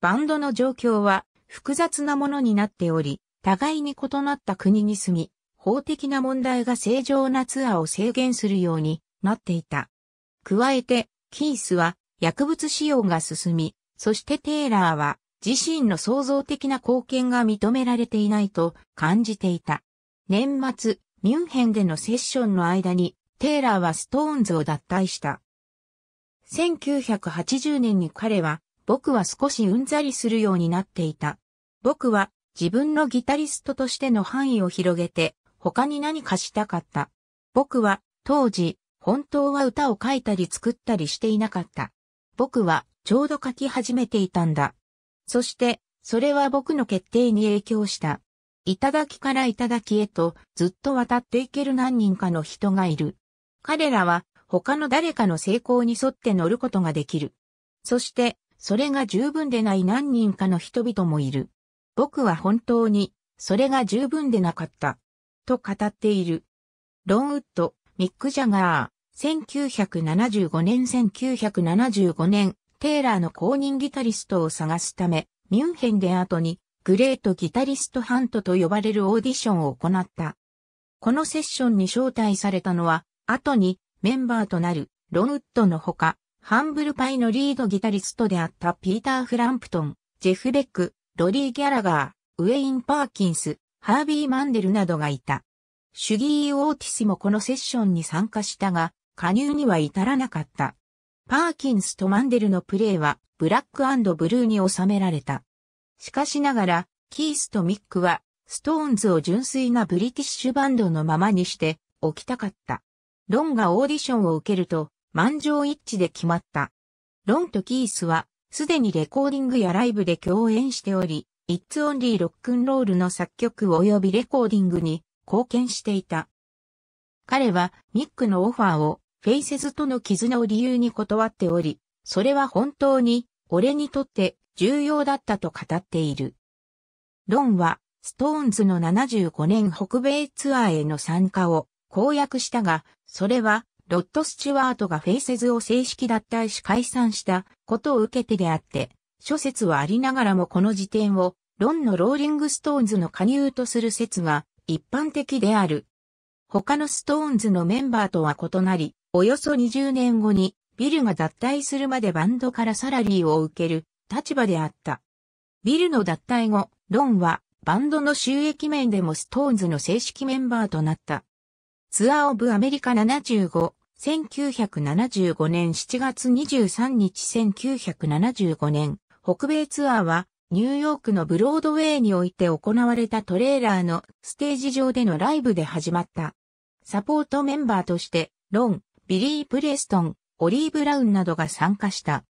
バンドの状況は複雑なものになっており、互いに異なった国に住み、法的な問題が正常なツアーを制限するようになっていた。加えて、キースは薬物使用が進み、そしてテイラーは自身の創造的な貢献が認められていないと感じていた。年末、ミュンヘンでのセッションの間に、テイラーはストーンズを脱退した。1980年に彼は僕は少しうんざりするようになっていた。僕は自分のギタリストとしての範囲を広げて他に何かしたかった。僕は当時本当は歌を書いたり作ったりしていなかった。僕はちょうど書き始めていたんだ。そしてそれは僕の決定に影響した。頂から頂へとずっと渡っていける何人かの人がいる。彼らは他の誰かの成功に沿って乗ることができる。そしてそれが十分でない何人かの人々もいる。僕は本当に、それが十分でなかった。と語っている。ロンウッド、ミック・ジャガー、1975年1975年、テイラーの公認ギタリストを探すため、ミュンヘンで後に、グレートギタリストハントと呼ばれるオーディションを行った。このセッションに招待されたのは、後にメンバーとなるロンウッドのほか、ハンブルパイのリードギタリストであったピーター・フランプトン、ジェフ・ベック、ロリー・ギャラガー、ウェイン・パーキンス、ハービー・マンデルなどがいた。シュギー・オーティスもこのセッションに参加したが、加入には至らなかった。パーキンスとマンデルのプレーはブラックブルーに収められた。しかしながら、キースとミックは、ストーンズを純粋なブリティッシュバンドのままにして、おきたかった。ロンがオーディションを受けると、満場一致で決まった。ロンとキースは、すでにレコーディングやライブで共演しており、It's Only Rock ロ n ル Roll の作曲及びレコーディングに貢献していた。彼はミックのオファーをフェイセズとの絆を理由に断っており、それは本当に俺にとって重要だったと語っている。ロンはストーンズの75年北米ツアーへの参加を公約したが、それはロッド・スチュワートがフェイセズを正式脱退し解散したことを受けてであって、諸説はありながらもこの時点を、ロンのローリング・ストーンズの加入とする説が一般的である。他のストーンズのメンバーとは異なり、およそ20年後にビルが脱退するまでバンドからサラリーを受ける立場であった。ビルの脱退後、ロンはバンドの収益面でもストーンズの正式メンバーとなった。ツアーオブアメリカ75 1975年7月23日1975年、北米ツアーはニューヨークのブロードウェイにおいて行われたトレーラーのステージ上でのライブで始まった。サポートメンバーとして、ロン、ビリー・プレストン、オリー・ブラウンなどが参加した。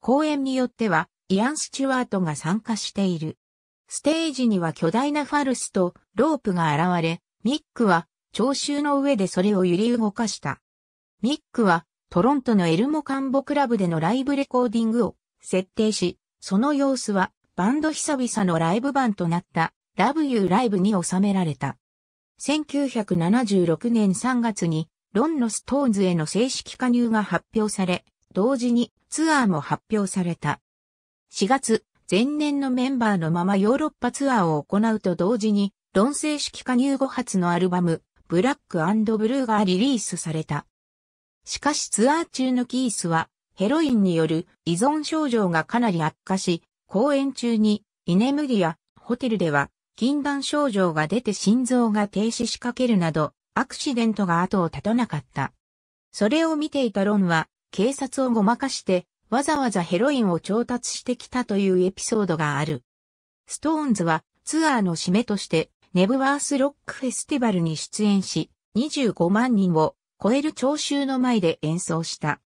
公演によっては、イアン・スチュワートが参加している。ステージには巨大なファルスとロープが現れ、ミックは聴衆の上でそれを揺り動かした。ミックはトロントのエルモカンボクラブでのライブレコーディングを設定し、その様子はバンド久々のライブ版となった W ライブに収められた。1976年3月にロンのストーンズへの正式加入が発表され、同時にツアーも発表された。4月、前年のメンバーのままヨーロッパツアーを行うと同時に、ロン正式加入後初のアルバム、ブラックブルーがリリースされた。しかしツアー中のキースは、ヘロインによる依存症状がかなり悪化し、公演中に居眠りやホテルでは禁断症状が出て心臓が停止しかけるなど、アクシデントが後を絶たなかった。それを見ていたロンは、警察をごまかして、わざわざヘロインを調達してきたというエピソードがある。ストーンズはツアーの締めとして、ネブワースロックフェスティバルに出演し、25万人を超える聴衆の前で演奏した。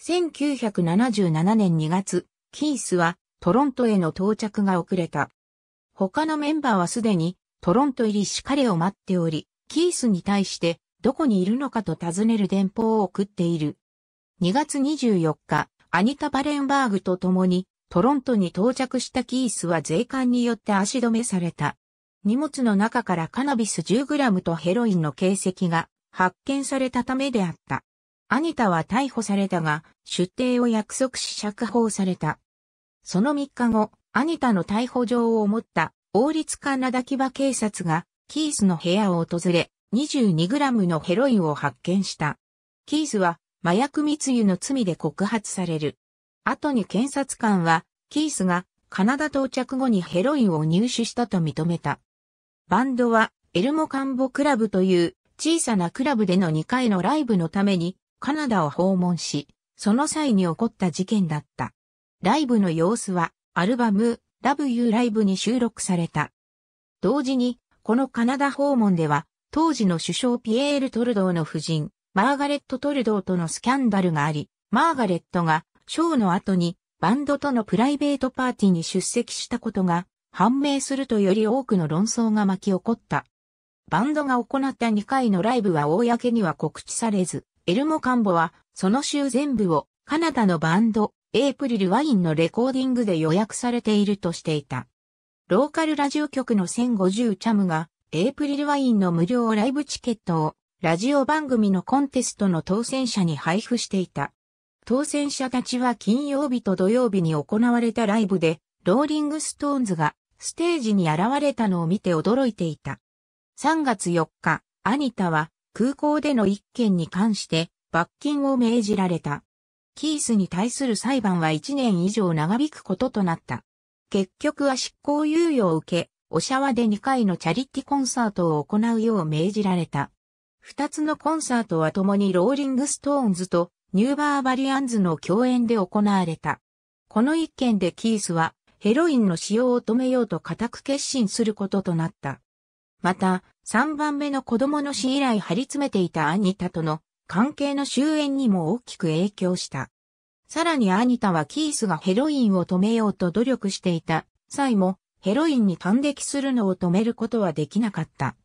1977年2月、キースはトロントへの到着が遅れた。他のメンバーはすでにトロント入りし彼を待っており、キースに対してどこにいるのかと尋ねる電報を送っている。2月24日、アニタ・バレンバーグと共にトロントに到着したキースは税関によって足止めされた。荷物の中からカナビス 10g とヘロインの形跡が発見されたためであった。アニタは逮捕されたが、出廷を約束し釈放された。その3日後、アニタの逮捕状を持った王立カナダキバ警察がキースの部屋を訪れ、2 2ムのヘロインを発見した。キースは麻薬密輸の罪で告発される。後に検察官は、キースがカナダ到着後にヘロインを入手したと認めた。バンドはエルモカンボクラブという小さなクラブでの2回のライブのためにカナダを訪問し、その際に起こった事件だった。ライブの様子はアルバム W ライブ Live に収録された。同時に、このカナダ訪問では、当時の首相ピエール・トルドーの夫人、マーガレット・トルドーとのスキャンダルがあり、マーガレットがショーの後にバンドとのプライベートパーティーに出席したことが判明するとより多くの論争が巻き起こった。バンドが行った2回のライブは公には告知されず、エルモカンボは、その週全部を、カナダのバンド、エイプリルワインのレコーディングで予約されているとしていた。ローカルラジオ局の1050チャムが、エイプリルワインの無料ライブチケットを、ラジオ番組のコンテストの当選者に配布していた。当選者たちは金曜日と土曜日に行われたライブで、ローリングストーンズがステージに現れたのを見て驚いていた。3月4日、アニタは空港での一件に関して罰金を命じられた。キースに対する裁判は1年以上長引くこととなった。結局は執行猶予を受け、おシャワで2回のチャリティコンサートを行うよう命じられた。2つのコンサートは共にローリングストーンズとニューバーバリアンズの共演で行われた。この一件でキースはヘロインの使用を止めようと固く決心することとなった。また、3番目の子供の死以来張り詰めていたアニタとの関係の終焉にも大きく影響した。さらにアニタはキースがヘロインを止めようと努力していた際もヘロインに感激するのを止めることはできなかった。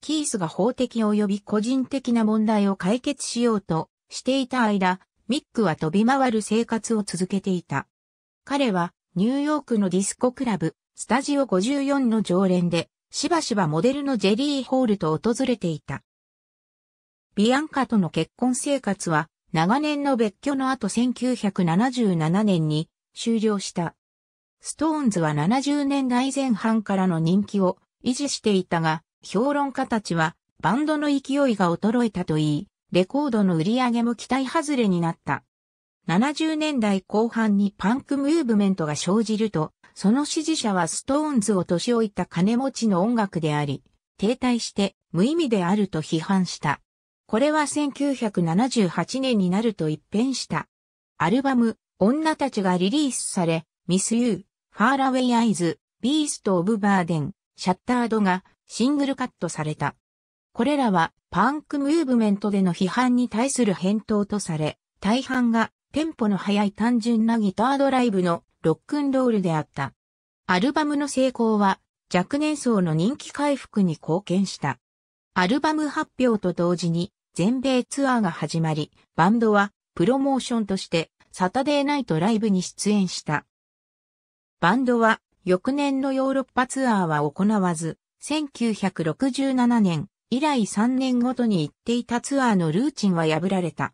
キースが法的及び個人的な問題を解決しようとしていた間、ミックは飛び回る生活を続けていた。彼はニューヨークのディスコクラブ、スタジオ54の常連で、しばしばモデルのジェリー・ホールと訪れていた。ビアンカとの結婚生活は長年の別居の後1977年に終了した。ストーンズは70年代前半からの人気を維持していたが、評論家たちはバンドの勢いが衰えたといい、レコードの売り上げも期待外れになった。70年代後半にパンクムーブメントが生じると、その支持者はストーンズを年老いた金持ちの音楽であり、停滞して無意味であると批判した。これは1978年になると一変した。アルバム、女たちがリリースされ、ミスユー、ファーラウェイアイズ、ビースト・オブ・バーデン、シャッタードがシングルカットされた。これらはパンクムーブメントでの批判に対する返答とされ、大半がテンポの速い単純なギタードライブのロックンロールであった。アルバムの成功は若年層の人気回復に貢献した。アルバム発表と同時に全米ツアーが始まり、バンドはプロモーションとしてサタデーナイトライブに出演した。バンドは翌年のヨーロッパツアーは行わず、1967年以来3年ごとに行っていたツアーのルーチンは破られた。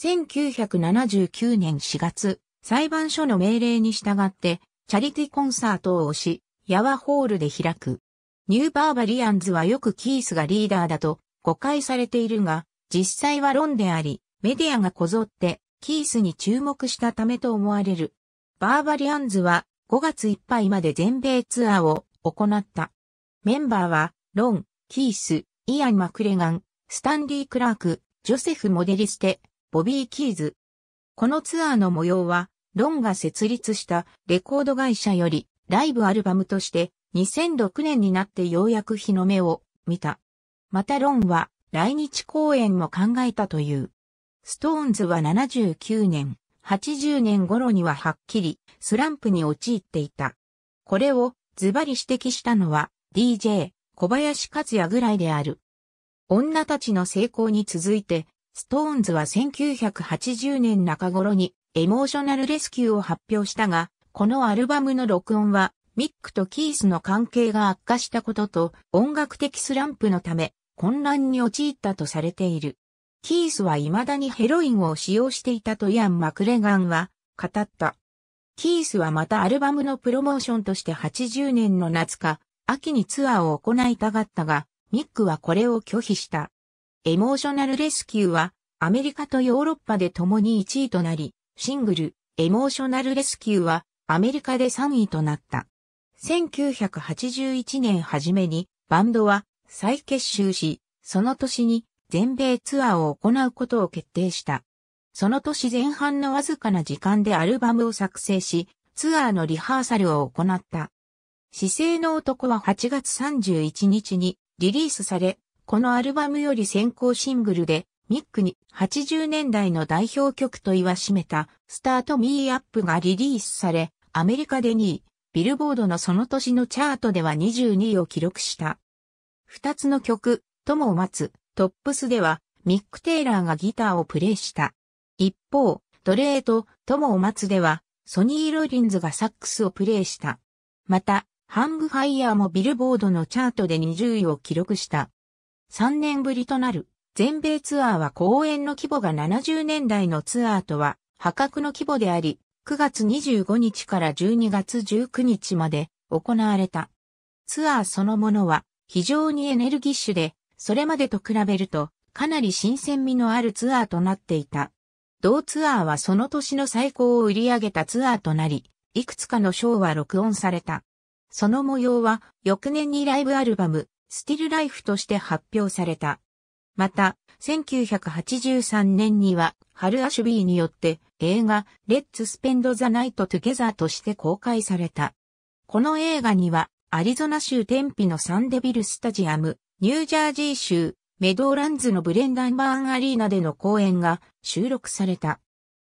1979年4月、裁判所の命令に従って、チャリティコンサートを押し、ヤワホールで開く。ニューバーバリアンズはよくキースがリーダーだと誤解されているが、実際は論であり、メディアがこぞってキースに注目したためと思われる。バーバリアンズは5月いっぱいまで全米ツアーを行った。メンバーは、ロン、キース、イアン・マクレガン、スタンリー・クラーク、ジョセフ・モデリステ、ボビー・キーズ。このツアーの模様は、ロンが設立したレコード会社よりライブアルバムとして2006年になってようやく日の目を見た。またロンは来日公演も考えたという。ストーンズは79年、80年頃にははっきりスランプに陥っていた。これをズバリ指摘したのは DJ 小林克也ぐらいである。女たちの成功に続いてストーンズは1980年中頃にエモーショナルレスキューを発表したが、このアルバムの録音はミックとキースの関係が悪化したことと音楽的スランプのため混乱に陥ったとされている。キースは未だにヘロインを使用していたとイアン・マクレガンは語った。キースはまたアルバムのプロモーションとして80年の夏か、秋にツアーを行いたがったが、ミックはこれを拒否した。エモーショナルレスキューは、アメリカとヨーロッパで共に1位となり、シングル、エモーショナルレスキューは、アメリカで3位となった。1981年初めに、バンドは再結集し、その年に全米ツアーを行うことを決定した。その年前半のわずかな時間でアルバムを作成し、ツアーのリハーサルを行った。姿勢の男は8月31日にリリースされ、このアルバムより先行シングルで、ミックに80年代の代表曲と言わしめた、スタートミーアップがリリースされ、アメリカで2位、ビルボードのその年のチャートでは22位を記録した。二つの曲、友を待つ、トップスでは、ミック・テイラーがギターをプレイした。一方、レーと友を待つでは、ソニー・ロリンズがサックスをプレイした。また、ハング・ファイヤーもビルボードのチャートで20位を記録した。3年ぶりとなる全米ツアーは公演の規模が70年代のツアーとは破格の規模であり、9月25日から12月19日まで行われた。ツアーそのものは非常にエネルギッシュで、それまでと比べるとかなり新鮮味のあるツアーとなっていた。同ツアーはその年の最高を売り上げたツアーとなり、いくつかのショーは録音された。その模様は翌年にライブアルバム、スティルライフとして発表された。また、1983年には、ハル・アシュビーによって映画、レッツ・スペンド・ザ・ナイト・トゥゲザーとして公開された。この映画には、アリゾナ州天日のサンデビル・スタジアム、ニュージャージー州、メドーランズのブレンダンバーンアリーナでの公演が収録された。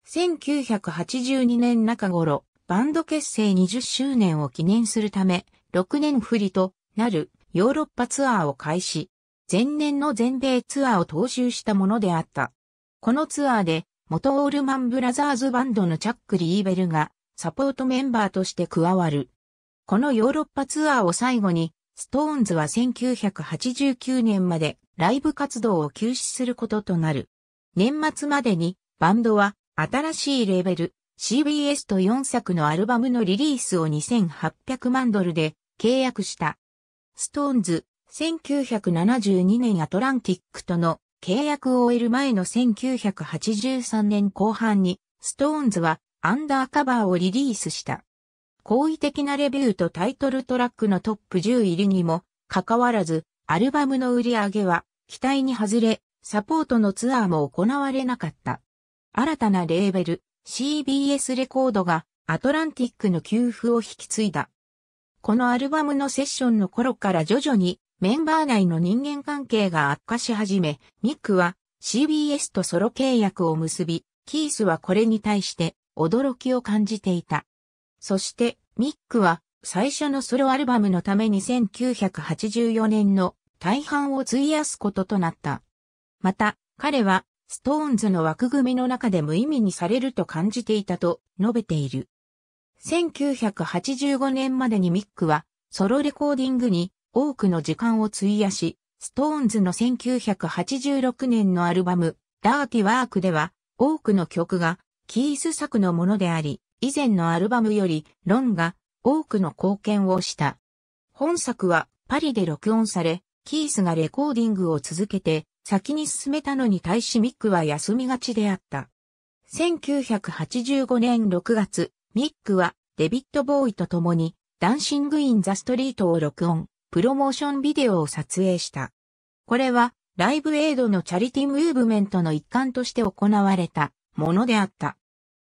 1982年中頃、バンド結成20周年を記念するため、6年振りとなるヨーロッパツアーを開始、前年の全米ツアーを踏襲したものであった。このツアーで、元オールマンブラザーズバンドのチャック・リーベルがサポートメンバーとして加わる。このヨーロッパツアーを最後に、ストーンズは1989年までライブ活動を休止することとなる。年末までにバンドは新しいレーベル CBS と4作のアルバムのリリースを2800万ドルで契約した。ストーンズ、1972年アトランティックとの契約を終える前の1983年後半に、ストーンズはアンダーカバーをリリースした。好意的なレビューとタイトルトラックのトップ10入りにも、かかわらず、アルバムの売り上げは、期待に外れ、サポートのツアーも行われなかった。新たなレーベル、CBS レコードが、アトランティックの給付を引き継いだ。このアルバムのセッションの頃から徐々にメンバー内の人間関係が悪化し始め、ミックは CBS とソロ契約を結び、キースはこれに対して驚きを感じていた。そしてミックは最初のソロアルバムのために1984年の大半を費やすこととなった。また、彼は、ストーンズの枠組みの中で無意味にされると感じていたと述べている。1985年までにミックはソロレコーディングに多くの時間を費やし、ストーンズの1986年のアルバム、ダーティワークでは多くの曲がキース作のものであり、以前のアルバムよりロンが多くの貢献をした。本作はパリで録音され、キースがレコーディングを続けて先に進めたのに対しミックは休みがちであった。1985年6月、ミックはデビッド・ボーイと共にダンシング・イン・ザ・ストリートを録音、プロモーションビデオを撮影した。これはライブエイドのチャリティムーブメントの一環として行われたものであった。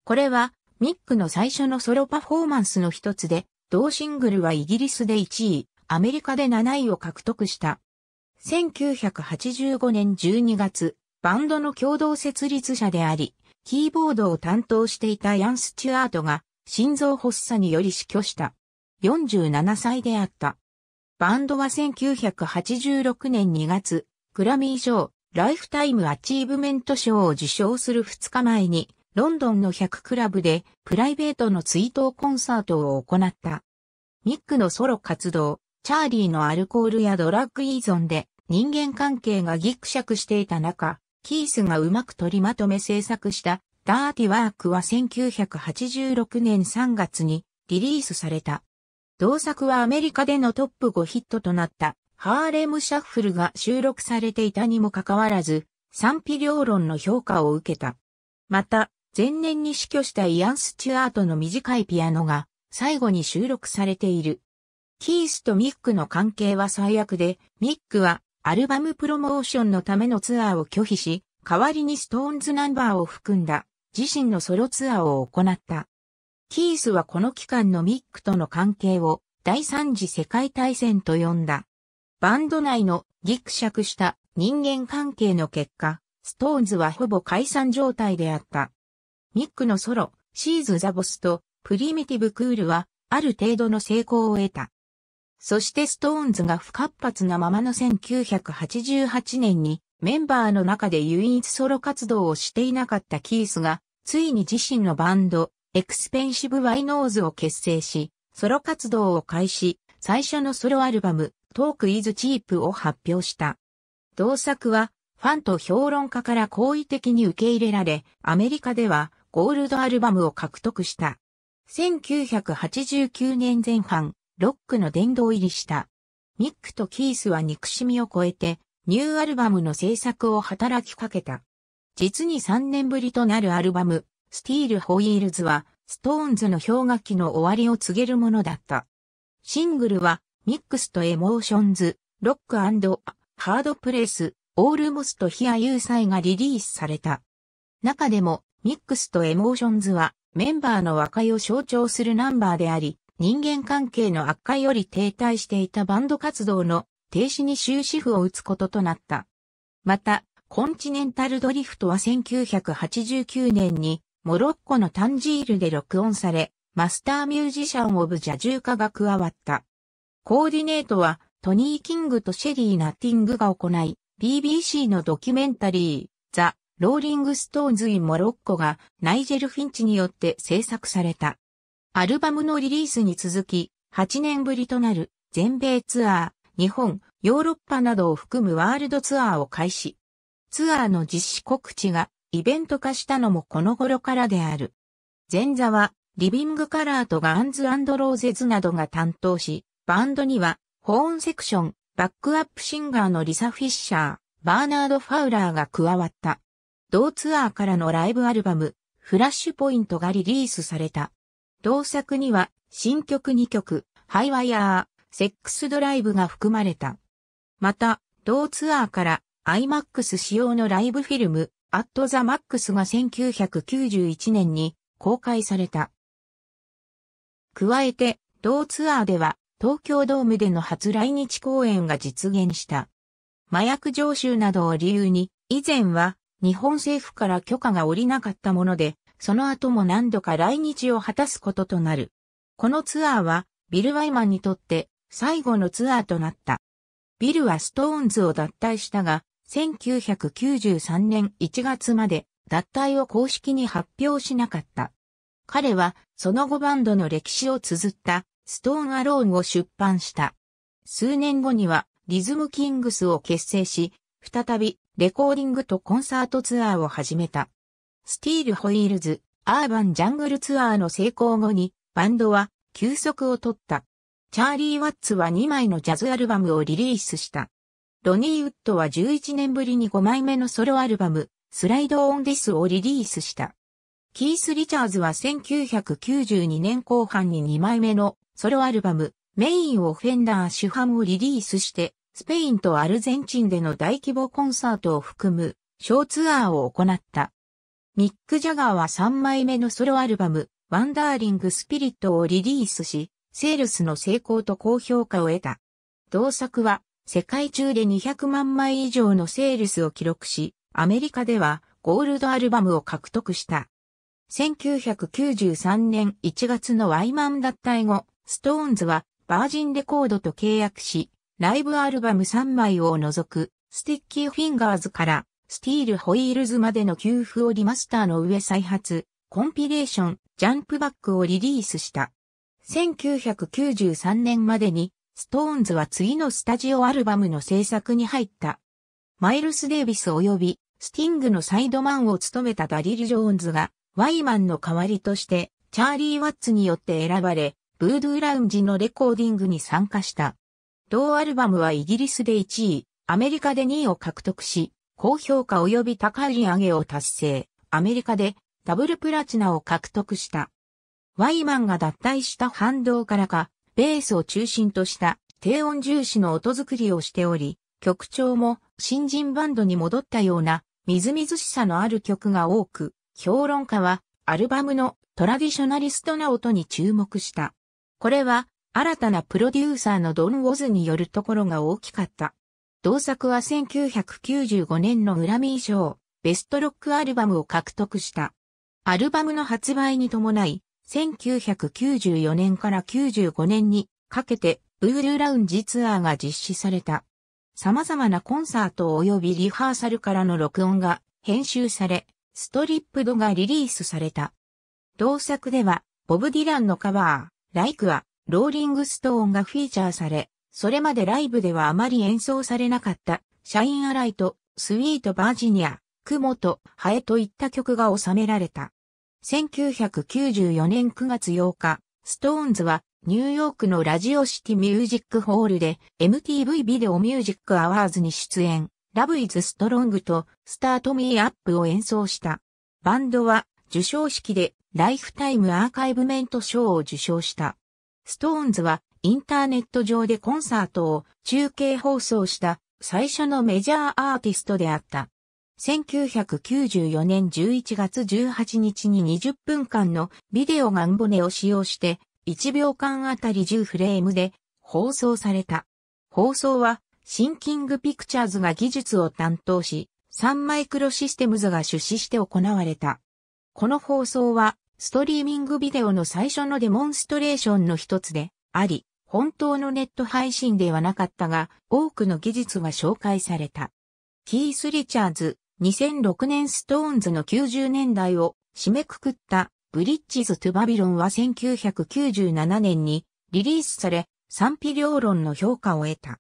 これはミックの最初のソロパフォーマンスの一つで、同シングルはイギリスで1位、アメリカで7位を獲得した。1985年12月、バンドの共同設立者であり、キーボードを担当していたヤン・スチュアートが心臓発作により死去した。47歳であった。バンドは1986年2月、グラミー賞、ライフタイムアチーブメント賞を受賞する2日前に、ロンドンの100クラブでプライベートの追悼コンサートを行った。ミックのソロ活動、チャーリーのアルコールやドラッグ依存で人間関係がギクシャクしていた中、キースがうまく取りまとめ制作したダーティワークは1986年3月にリリースされた。同作はアメリカでのトップ5ヒットとなったハーレムシャッフルが収録されていたにもかかわらず、賛否両論の評価を受けた。また、前年に死去したイアン・スチュアートの短いピアノが最後に収録されている。キースとミックの関係は最悪で、ミックはアルバムプロモーションのためのツアーを拒否し、代わりにストーンズナンバーを含んだ自身のソロツアーを行った。キースはこの期間のミックとの関係を第三次世界大戦と呼んだ。バンド内のギクシャクした人間関係の結果、ストーンズはほぼ解散状態であった。ミックのソロ、シーズ・ザ・ボスとプリミティブ・クールはある程度の成功を得た。そしてストーンズが不活発なままの1988年にメンバーの中で唯一ソロ活動をしていなかったキースが、ついに自身のバンド、エクスペンシブ・ワイノーズを結成し、ソロ活動を開始、最初のソロアルバム、トーク・イズ・チープを発表した。同作は、ファンと評論家から好意的に受け入れられ、アメリカではゴールドアルバムを獲得した。1989年前半、ロックの殿堂入りした。ミックとキースは憎しみを超えて、ニューアルバムの制作を働きかけた。実に3年ぶりとなるアルバム、スティール・ホイールズは、ストーンズの氷河期の終わりを告げるものだった。シングルは、ミックスとエモーションズ、ロックハードプレイス、オールモスとヒアユーサイがリリースされた。中でも、ミックスとエモーションズは、メンバーの和解を象徴するナンバーであり、人間関係の悪化より停滞していたバンド活動の停止に終止符を打つこととなった。また、コンチネンタルドリフトは1989年にモロッコのタンジールで録音され、マスターミュージシャン・オブ・ジャジューカが加わった。コーディネートはトニー・キングとシェリー・ナッティングが行い、BBC のドキュメンタリー、ザ・ローリング・ストーンズ・イン・モロッコがナイジェル・フィンチによって制作された。アルバムのリリースに続き、8年ぶりとなる全米ツアー、日本、ヨーロッパなどを含むワールドツアーを開始。ツアーの実施告知がイベント化したのもこの頃からである。前座は、リビングカラーとガンズローゼズなどが担当し、バンドには、ホーンセクション、バックアップシンガーのリサ・フィッシャー、バーナード・ファウラーが加わった。同ツアーからのライブアルバム、フラッシュポイントがリリースされた。同作には、新曲2曲、ハイワイヤセックスドライブが含まれた。また、同ツアーから IMAX 仕様のライブフィルム、アットザマックスが1991年に公開された。加えて、同ツアーでは、東京ドームでの初来日公演が実現した。麻薬常習などを理由に、以前は日本政府から許可が下りなかったもので、その後も何度か来日を果たすこととなる。このツアーは、ビル・ワイマンにとって最後のツアーとなった。ビルはストーンズを脱退したが、1993年1月まで脱退を公式に発表しなかった。彼はその後バンドの歴史を綴ったストーンアローンを出版した。数年後にはリズムキングスを結成し、再びレコーディングとコンサートツアーを始めた。スティールホイールズ、アーバンジャングルツアーの成功後にバンドは休息を取った。チャーリー・ワッツは2枚のジャズアルバムをリリースした。ロニー・ウッドは11年ぶりに5枚目のソロアルバム、スライド・オン・ディスをリリースした。キース・リチャーズは1992年後半に2枚目のソロアルバム、メイン・オフェンダー・主犯をリリースして、スペインとアルゼンチンでの大規模コンサートを含む、ショーツアーを行った。ミック・ジャガーは3枚目のソロアルバム、ワンダーリング・スピリットをリリースし、セールスの成功と高評価を得た。同作は世界中で200万枚以上のセールスを記録し、アメリカではゴールドアルバムを獲得した。1993年1月のワイマン脱退後、ストーンズはバージンレコードと契約し、ライブアルバム3枚を除く、スティッキーフィンガーズからスティールホイールズまでの給付をリマスターの上再発、コンピレーション、ジャンプバックをリリースした。1993年までに、ストーンズは次のスタジオアルバムの制作に入った。マイルス・デイビス及び、スティングのサイドマンを務めたダリル・ジョーンズが、ワイマンの代わりとして、チャーリー・ワッツによって選ばれ、ブードゥーラウンジのレコーディングに参加した。同アルバムはイギリスで1位、アメリカで2位を獲得し、高評価及び高い上げを達成、アメリカでダブルプラチナを獲得した。ワイマンが脱退した反動からか、ベースを中心とした低音重視の音作りをしており、曲調も新人バンドに戻ったようなみずみずしさのある曲が多く、評論家はアルバムのトラディショナリストな音に注目した。これは新たなプロデューサーのドン・ウォズによるところが大きかった。同作は1995年のグラミー賞、ベストロックアルバムを獲得した。アルバムの発売に伴い、1994年から95年にかけてブールラウンジツアーが実施された。様々なコンサート及びリハーサルからの録音が編集され、ストリップドがリリースされた。同作では、ボブ・ディランのカバー、ライクは、ローリングストーンがフィーチャーされ、それまでライブではあまり演奏されなかった、シャイン・アライト、スイート・バージニア、クモと、ハエといった曲が収められた。1994年9月8日、ストーンズはニューヨークのラジオシティミュージックホールで MTV ビデオミュージックアワーズに出演、ラブイズストロングとスタートミーアップを演奏した。バンドは受賞式でライフタイムアーカイブメント賞を受賞した。ストーンズはインターネット上でコンサートを中継放送した最初のメジャーアーティストであった。1994年11月18日に20分間のビデオガンボネを使用して、1秒間あたり10フレームで放送された。放送は、シンキングピクチャーズが技術を担当し、サンマイクロシステムズが出資して行われた。この放送は、ストリーミングビデオの最初のデモンストレーションの一つであり、本当のネット配信ではなかったが、多くの技術が紹介された。キース・リチャーズ、2006年ストーンズの90年代を締めくくったブリッジズ・トゥ・バビロンは1997年にリリースされ賛否両論の評価を得た。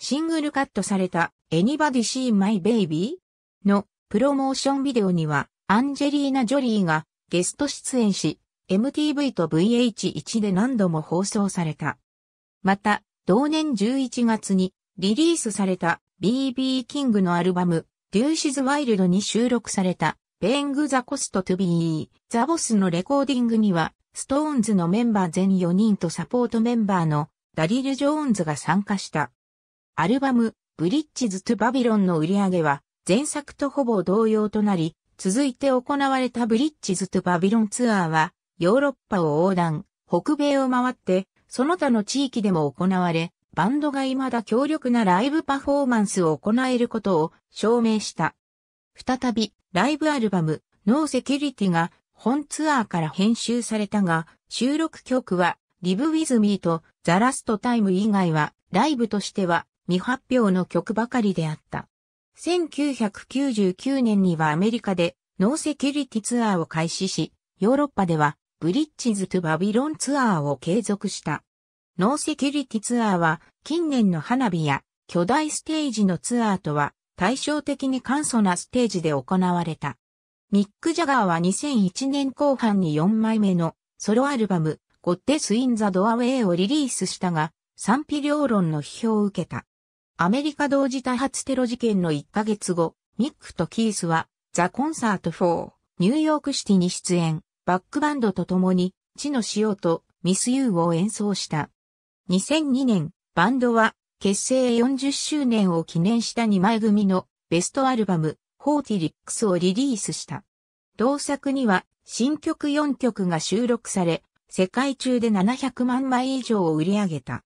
シングルカットされた Anybody See My Baby? のプロモーションビデオにはアンジェリーナ・ジョリーがゲスト出演し MTV と VH1 で何度も放送された。また同年11月にリリースされた BB キングのアルバムデューシズワイルドに収録された、ベイング・ザ・コスト・トゥ・ビー・ザ・ボスのレコーディングには、ストーンズのメンバー全4人とサポートメンバーのダリル・ジョーンズが参加した。アルバム、ブリッジズ・トゥ・バビロンの売り上げは、前作とほぼ同様となり、続いて行われたブリッジズ・トゥ・バビロンツアーは、ヨーロッパを横断、北米を回って、その他の地域でも行われ、バンドが未だ強力なライブパフォーマンスを行えることを証明した。再び、ライブアルバム、ノーセキュリティが本ツアーから編集されたが、収録曲は Live With Me と The Last Time 以外はライブとしては未発表の曲ばかりであった。1999年にはアメリカでノーセキュリティツアーを開始し、ヨーロッパではブリッジズ・トゥ・バビロンツアーを継続した。ノーセキュリティツアーは近年の花火や巨大ステージのツアーとは対照的に簡素なステージで行われた。ミック・ジャガーは2001年後半に4枚目のソロアルバム、ゴッテス・イン・ザ・ドアウェイをリリースしたが、賛否両論の批評を受けた。アメリカ同時多発テロ事件の1ヶ月後、ミックとキースは、ザ・コンサート4、ニューヨークシティに出演、バックバンドと共に、地の塩とミスユーを演奏した。2002年、バンドは結成40周年を記念した2枚組のベストアルバム、フォーティリックスをリリースした。同作には新曲4曲が収録され、世界中で700万枚以上を売り上げた。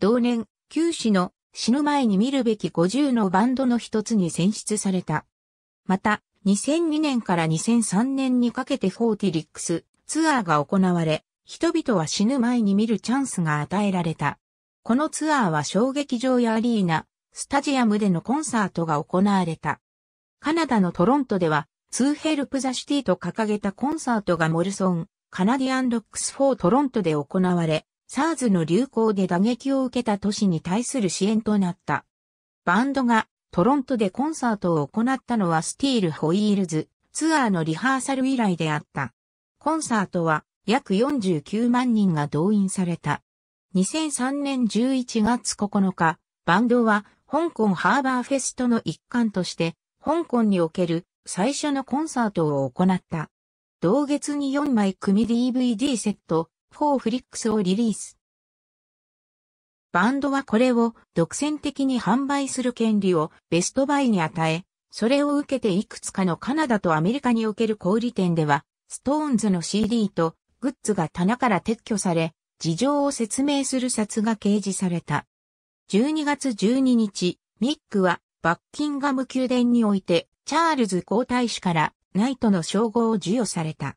同年、九死の死ぬ前に見るべき50のバンドの一つに選出された。また、2002年から2003年にかけてフォーティリックスツアーが行われ、人々は死ぬ前に見るチャンスが与えられた。このツアーは小劇場やアリーナ、スタジアムでのコンサートが行われた。カナダのトロントでは、ツーヘルプザシティと掲げたコンサートがモルソン、カナディアンロックス4トロントで行われ、サーズの流行で打撃を受けた都市に対する支援となった。バンドがトロントでコンサートを行ったのはスティール・ホイールズツアーのリハーサル以来であった。コンサートは約49万人が動員された。2003年11月9日、バンドは香港ハーバーフェストの一環として、香港における最初のコンサートを行った。同月に4枚組 DVD セット、4フリックスをリリース。バンドはこれを独占的に販売する権利をベストバイに与え、それを受けていくつかのカナダとアメリカにおける小売店では、ストーンズの CD とグッズが棚から撤去され、事情を説明する札が掲示された。12月12日、ミックはバッキンガム宮殿においてチャールズ皇太子からナイトの称号を授与された。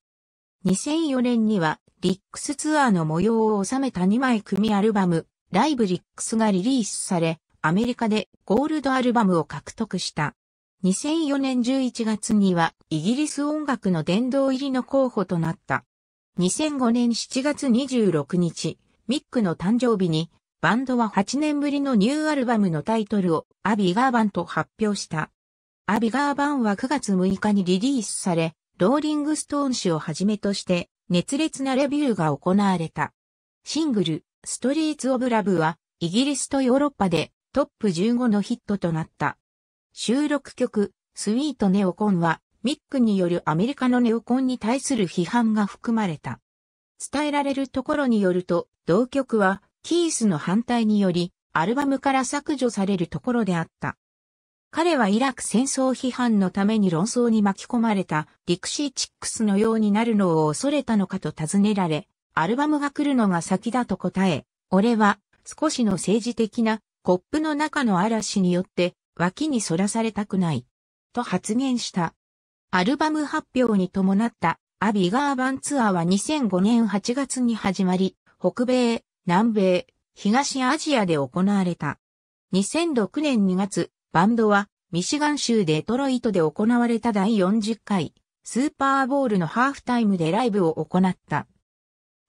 2004年にはリックスツアーの模様を収めた2枚組アルバムライブリックスがリリースされ、アメリカでゴールドアルバムを獲得した。2004年11月にはイギリス音楽の殿堂入りの候補となった。2005年7月26日、ミックの誕生日に、バンドは8年ぶりのニューアルバムのタイトルをアビガーバンと発表した。アビガーバンは9月6日にリリースされ、ローリングストーン誌をはじめとして熱烈なレビューが行われた。シングル、ストリーツ・オブ・ラブはイギリスとヨーロッパでトップ15のヒットとなった。収録曲、スウィート・ネオコンはミックによるアメリカのネオコンに対する批判が含まれた。伝えられるところによると、同曲はキースの反対により、アルバムから削除されるところであった。彼はイラク戦争批判のために論争に巻き込まれたディクシーチックスのようになるのを恐れたのかと尋ねられ、アルバムが来るのが先だと答え、俺は少しの政治的なコップの中の嵐によって脇に反らされたくないと発言した。アルバム発表に伴ったアビガーバンツアーは2005年8月に始まり、北米、南米、東アジアで行われた。2006年2月、バンドはミシガン州デトロイトで行われた第40回スーパーボールのハーフタイムでライブを行った。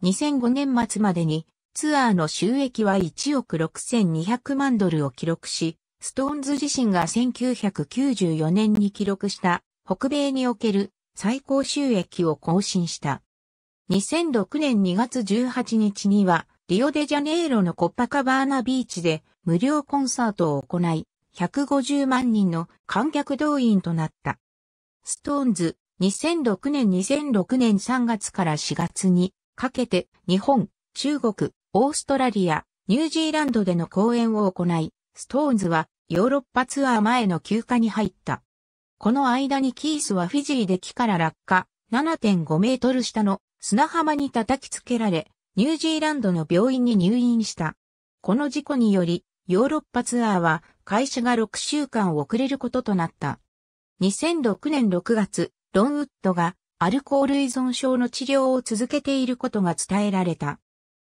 2005年末までにツアーの収益は1億6200万ドルを記録し、ストーンズ自身が1994年に記録した北米における最高収益を更新した。2006年2月18日には、リオデジャネイロのコッパカバーナビーチで無料コンサートを行い、150万人の観客動員となった。ストーンズ、2006年2006年3月から4月にかけて日本、中国、オーストラリア、ニュージーランドでの公演を行い、ストーンズはヨーロッパツアー前の休暇に入った。この間にキースはフィジーで木から落下、7.5メートル下の砂浜に叩きつけられ、ニュージーランドの病院に入院した。この事故により、ヨーロッパツアーは会社が6週間遅れることとなった。2006年6月、ロンウッドがアルコール依存症の治療を続けていることが伝えられた。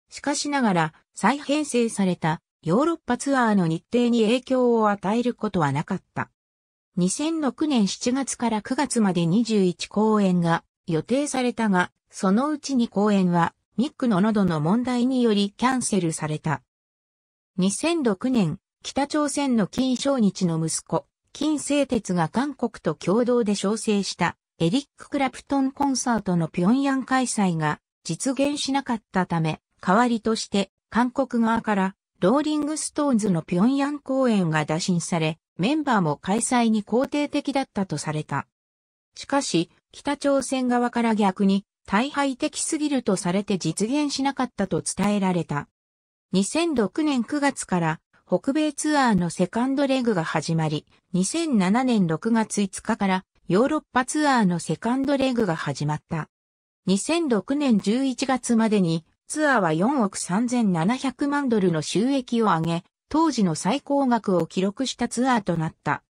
しかしながら再編成されたヨーロッパツアーの日程に影響を与えることはなかった。2006年7月から9月まで21公演が予定されたが、そのうちに公演はミックの喉の問題によりキャンセルされた。2006年、北朝鮮の金正日の息子、金製鉄が韓国と共同で調整したエリック・クラプトンコンサートの平壌開催が実現しなかったため、代わりとして韓国側からローリングストーンズの平壌公演が打診され、メンバーも開催に肯定的だったとされた。しかし、北朝鮮側から逆に、大敗的すぎるとされて実現しなかったと伝えられた。2006年9月から北米ツアーのセカンドレグが始まり、2007年6月5日からヨーロッパツアーのセカンドレグが始まった。2006年11月までにツアーは4億3700万ドルの収益を上げ、当時の最高額を記録したツアーとなった。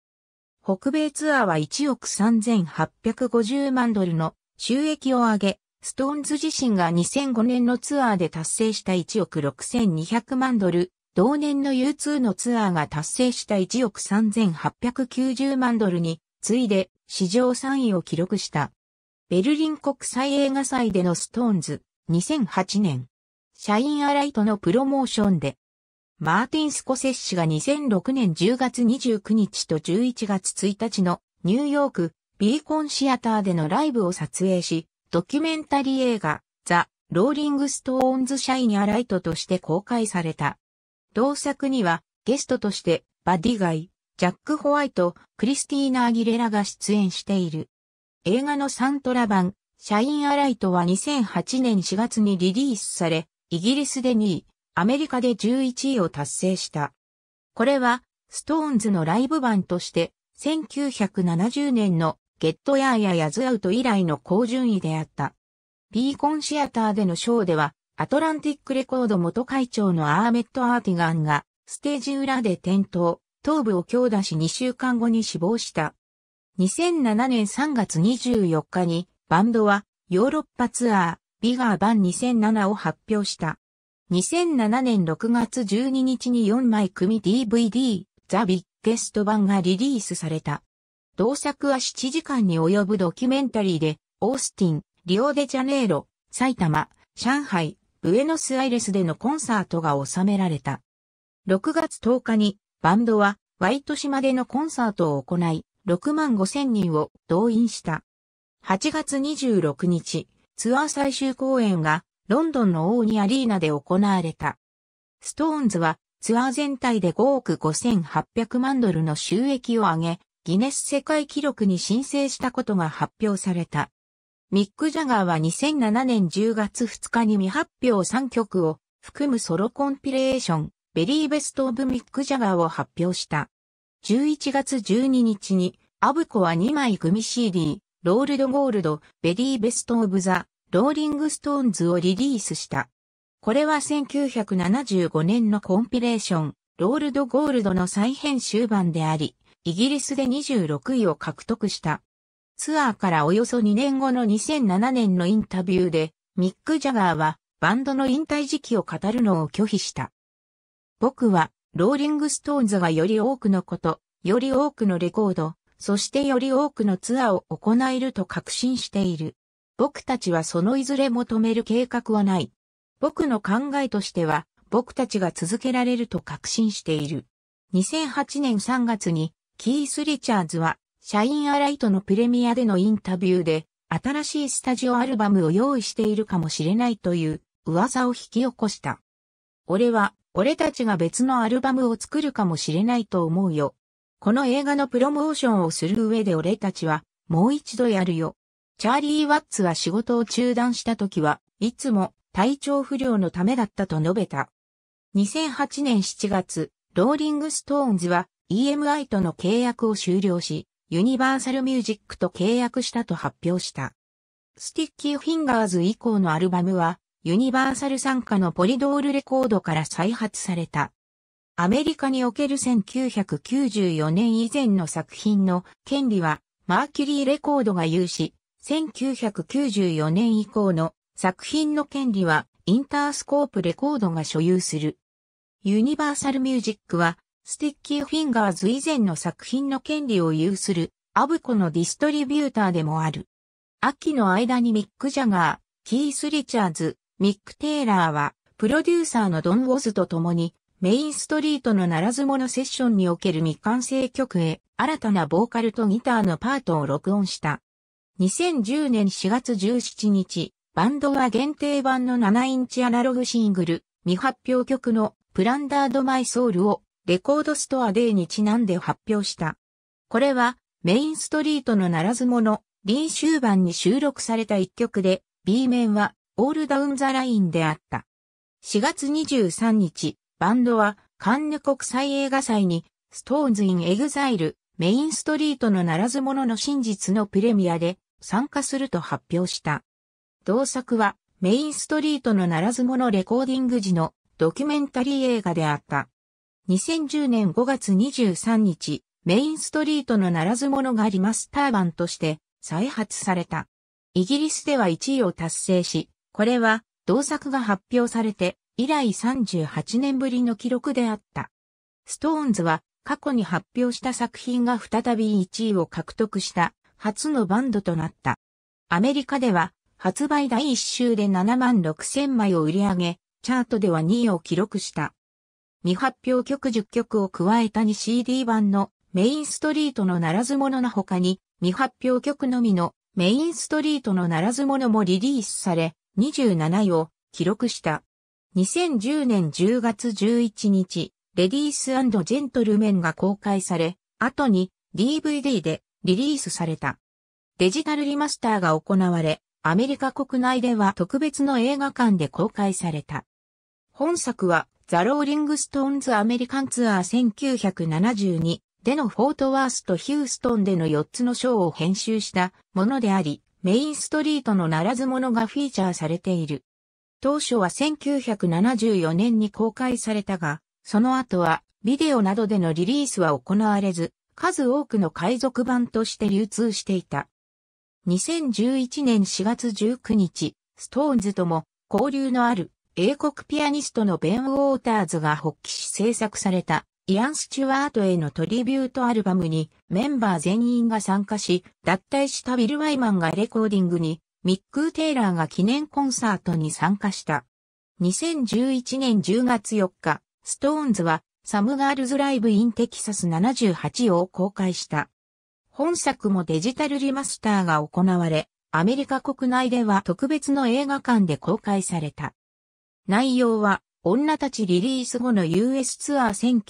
北米ツアーは1億3850万ドルの収益を上げ、ストーンズ自身が2005年のツアーで達成した1億6200万ドル、同年の U2 のツアーが達成した1億3890万ドルに、次いで史上3位を記録した。ベルリン国際映画祭でのストーンズ、2008年。シャインアライトのプロモーションで、マーティン・スコセッシが2006年10月29日と11月1日のニューヨークビーコンシアターでのライブを撮影し、ドキュメンタリー映画ザ・ローリング・ストーンズ・シャイニ・アライトとして公開された。同作にはゲストとしてバディガイ、ジャック・ホワイト、クリスティーナ・アギレラが出演している。映画のサントラ版、シャイン・アライトは2008年4月にリリースされ、イギリスで2位、アメリカで11位を達成した。これは、ストーンズのライブ版として、1970年のゲットヤーやヤズアウト以来の高順位であった。ビーコンシアターでのショーでは、アトランティックレコード元会長のアーメット・アーティガンが、ステージ裏で転倒、頭部を強打し2週間後に死亡した。2007年3月24日に、バンドは、ヨーロッパツアー、ビガー版2007を発表した。2007年6月12日に4枚組 DVD、ザ・ビッゲスト版がリリースされた。同作は7時間に及ぶドキュメンタリーで、オースティン、リオデジャネイロ、埼玉、上海、ブエノスアイレスでのコンサートが収められた。6月10日にバンドはワイト島でのコンサートを行い、6万5千人を動員した。8月26日、ツアー最終公演がロンドンのオーニアリーナで行われた。ストーンズはツアー全体で5億5800万ドルの収益を上げ、ギネス世界記録に申請したことが発表された。ミック・ジャガーは2007年10月2日に未発表3曲を含むソロコンピレーション、ベリーベスト・オブ・ミック・ジャガーを発表した。11月12日に、アブコは2枚組 CD、ロールド・ゴールド、ベリーベスト・オブ・ザ・ローリングストーンズをリリースした。これは1975年のコンピレーション、ロールドゴールドの再編集版であり、イギリスで26位を獲得した。ツアーからおよそ2年後の2007年のインタビューで、ミック・ジャガーはバンドの引退時期を語るのを拒否した。僕は、ローリング・ストーンズがより多くのこと、より多くのレコード、そしてより多くのツアーを行えると確信している。僕たちはそのいずれも止める計画はない。僕の考えとしては、僕たちが続けられると確信している。2008年3月に、キース・リチャーズは、シャイン・アライトのプレミアでのインタビューで、新しいスタジオアルバムを用意しているかもしれないという噂を引き起こした。俺は、俺たちが別のアルバムを作るかもしれないと思うよ。この映画のプロモーションをする上で俺たちは、もう一度やるよ。チャーリー・ワッツは仕事を中断した時はいつも体調不良のためだったと述べた。2008年7月、ローリング・ストーンズは EMI との契約を終了し、ユニバーサルミュージックと契約したと発表した。スティッキーフィンガーズ以降のアルバムは、ユニバーサル参加のポリドールレコードから再発された。アメリカにおける1994年以前の作品の権利は、マーキュリーレコードが有し、1994年以降の作品の権利はインタースコープレコードが所有する。ユニバーサルミュージックはスティッキーフィンガーズ以前の作品の権利を有するアブコのディストリビューターでもある。秋の間にミック・ジャガー、キース・リチャーズ、ミック・テイラーはプロデューサーのドン・ウォズと共にメインストリートのならず者セッションにおける未完成曲へ新たなボーカルとギターのパートを録音した。2010年4月17日、バンドは限定版の7インチアナログシングル、未発表曲のプランダードマイソウルをレコードストアデーにちなんで発表した。これはメインストリートのならず者、臨終版に収録された一曲で、B 面はオールダウンザラインであった。4月23日、バンドはカンヌ国際映画祭に、ストーンズ・イン・エグザイル、メインストリートのならず者の真実のプレミアで参加すると発表した。同作はメインストリートのならず者レコーディング時のドキュメンタリー映画であった。2010年5月23日、メインストリートのならず者がリマスター版として再発された。イギリスでは1位を達成し、これは同作が発表されて以来38年ぶりの記録であった。ストーンズは過去に発表した作品が再び1位を獲得した初のバンドとなった。アメリカでは発売第1週で7万6千枚を売り上げ、チャートでは2位を記録した。未発表曲10曲を加えた2 CD 版のメインストリートのならず者の他に、未発表曲のみのメインストリートのならず者もリリースされ、27位を記録した。2010年10月11日、レディースジェントルメンが公開され、後に DVD でリリースされた。デジタルリマスターが行われ、アメリカ国内では特別の映画館で公開された。本作は、ザ・ローリング・ストーンズ・アメリカンツアー1972でのフォートワースとヒューストンでの4つのショーを編集したものであり、メインストリートのならず者がフィーチャーされている。当初は1974年に公開されたが、その後はビデオなどでのリリースは行われず、数多くの海賊版として流通していた。2011年4月19日、ストーンズとも交流のある英国ピアニストのベン・ウォーターズが発起し制作されたイアン・スチュワートへのトリビュートアルバムにメンバー全員が参加し、脱退したビル・ワイマンがレコーディングにミック・テイラーが記念コンサートに参加した。2011年10月4日、ストーンズはサムガールズライブインテキサス78を公開した。本作もデジタルリマスターが行われ、アメリカ国内では特別の映画館で公開された。内容は、女たちリリース後の US ツアー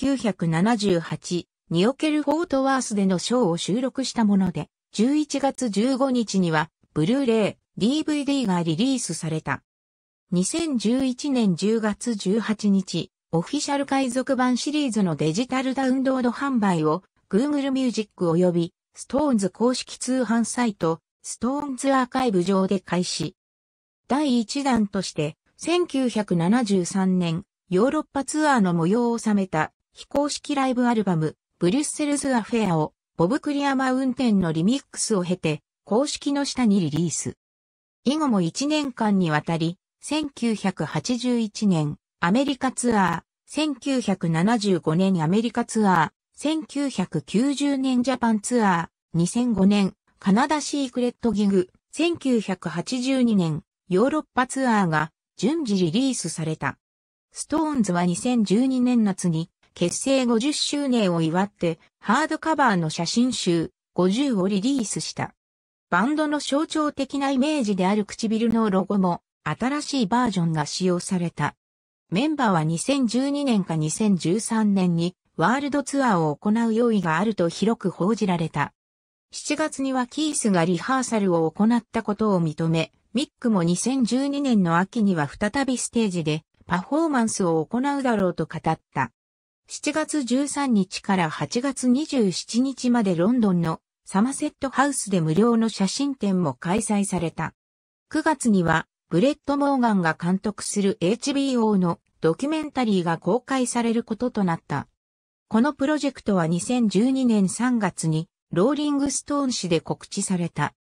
1978におけるフォートワースでのショーを収録したもので、11月15日には、ブルーレイ、DVD がリリースされた。2011年10月18日、オフィシャル海賊版シリーズのデジタルダウンロード販売を Google Music 及び StoneS 公式通販サイト StoneS アーカイブ上で開始。第1弾として1973年ヨーロッパツアーの模様を収めた非公式ライブアルバムブリュッセルズアフェアをボブクリアマウンテンのリミックスを経て公式の下にリリース。以後も1年間にわたり1981年アメリカツアー、1975年アメリカツアー、1990年ジャパンツアー、2005年カナダシークレットギグ、1982年ヨーロッパツアーが順次リリースされた。ストーンズは2012年夏に結成50周年を祝ってハードカバーの写真集50をリリースした。バンドの象徴的なイメージである唇のロゴも新しいバージョンが使用された。メンバーは2012年か2013年にワールドツアーを行う用意があると広く報じられた。7月にはキースがリハーサルを行ったことを認め、ミックも2012年の秋には再びステージでパフォーマンスを行うだろうと語った。7月13日から8月27日までロンドンのサマセットハウスで無料の写真展も開催された。9月にはブレッド・モーガンが監督する HBO のドキュメンタリーが公開されることとなった。このプロジェクトは2012年3月にローリングストーン誌で告知された。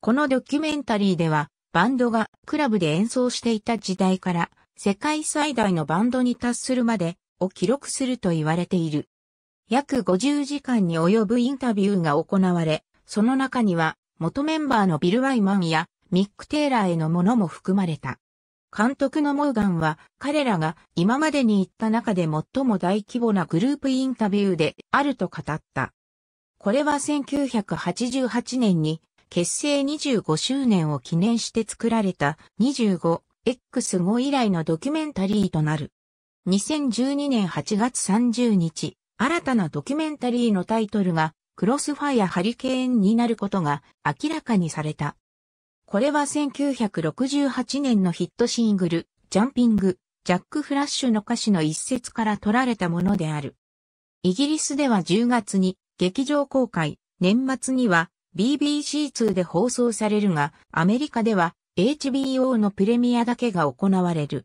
このドキュメンタリーではバンドがクラブで演奏していた時代から世界最大のバンドに達するまでを記録すると言われている。約50時間に及ぶインタビューが行われ、その中には元メンバーのビル・ワイマンやミック・テイラーへのものも含まれた。監督のモーガンは彼らが今までに行った中で最も大規模なグループインタビューであると語った。これは1988年に結成25周年を記念して作られた 25X5 以来のドキュメンタリーとなる。2012年8月30日、新たなドキュメンタリーのタイトルがクロスファイアハリケーンになることが明らかにされた。これは1968年のヒットシングル、ジャンピング、ジャック・フラッシュの歌詞の一節から取られたものである。イギリスでは10月に劇場公開、年末には BBC2 で放送されるが、アメリカでは HBO のプレミアだけが行われる。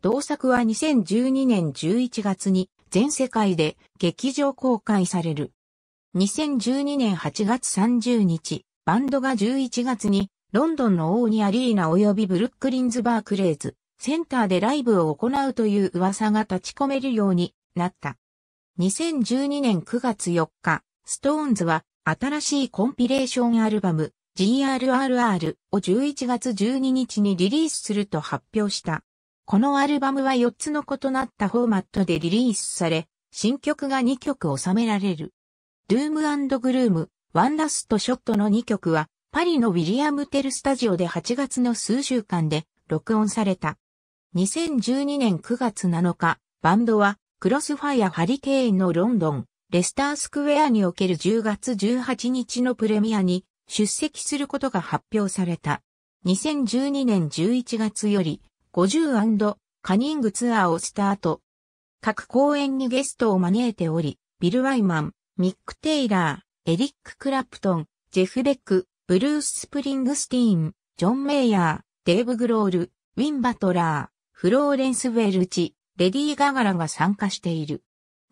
同作は2012年11月に全世界で劇場公開される。2012年8月30日、バンドが11月にロンドンのオーニアリーナ及びブルックリンズバークレーズ、センターでライブを行うという噂が立ち込めるようになった。2012年9月4日、ストーンズは新しいコンピレーションアルバム GRRR を11月12日にリリースすると発表した。このアルバムは4つの異なったフォーマットでリリースされ、新曲が2曲収められる。ルームグルーム、ワンラストショットの2曲はパリのウィリアム・テルスタジオで8月の数週間で録音された。2012年9月7日、バンドはクロスファイア・ハリケーンのロンドン、レスタースクエアにおける10月18日のプレミアに出席することが発表された。2012年11月より 50& カニングツアーをスタート。各公演にゲストを招いており、ビル・ワイマン、ミック・テイラー、エリック・クラプトン、ジェフ・ベック、ブルース・スプリングスティーン、ジョン・メイヤー、デーブ・グロール、ウィン・バトラー、フローレンス・ウェルチ、レディー・ガガラが参加している。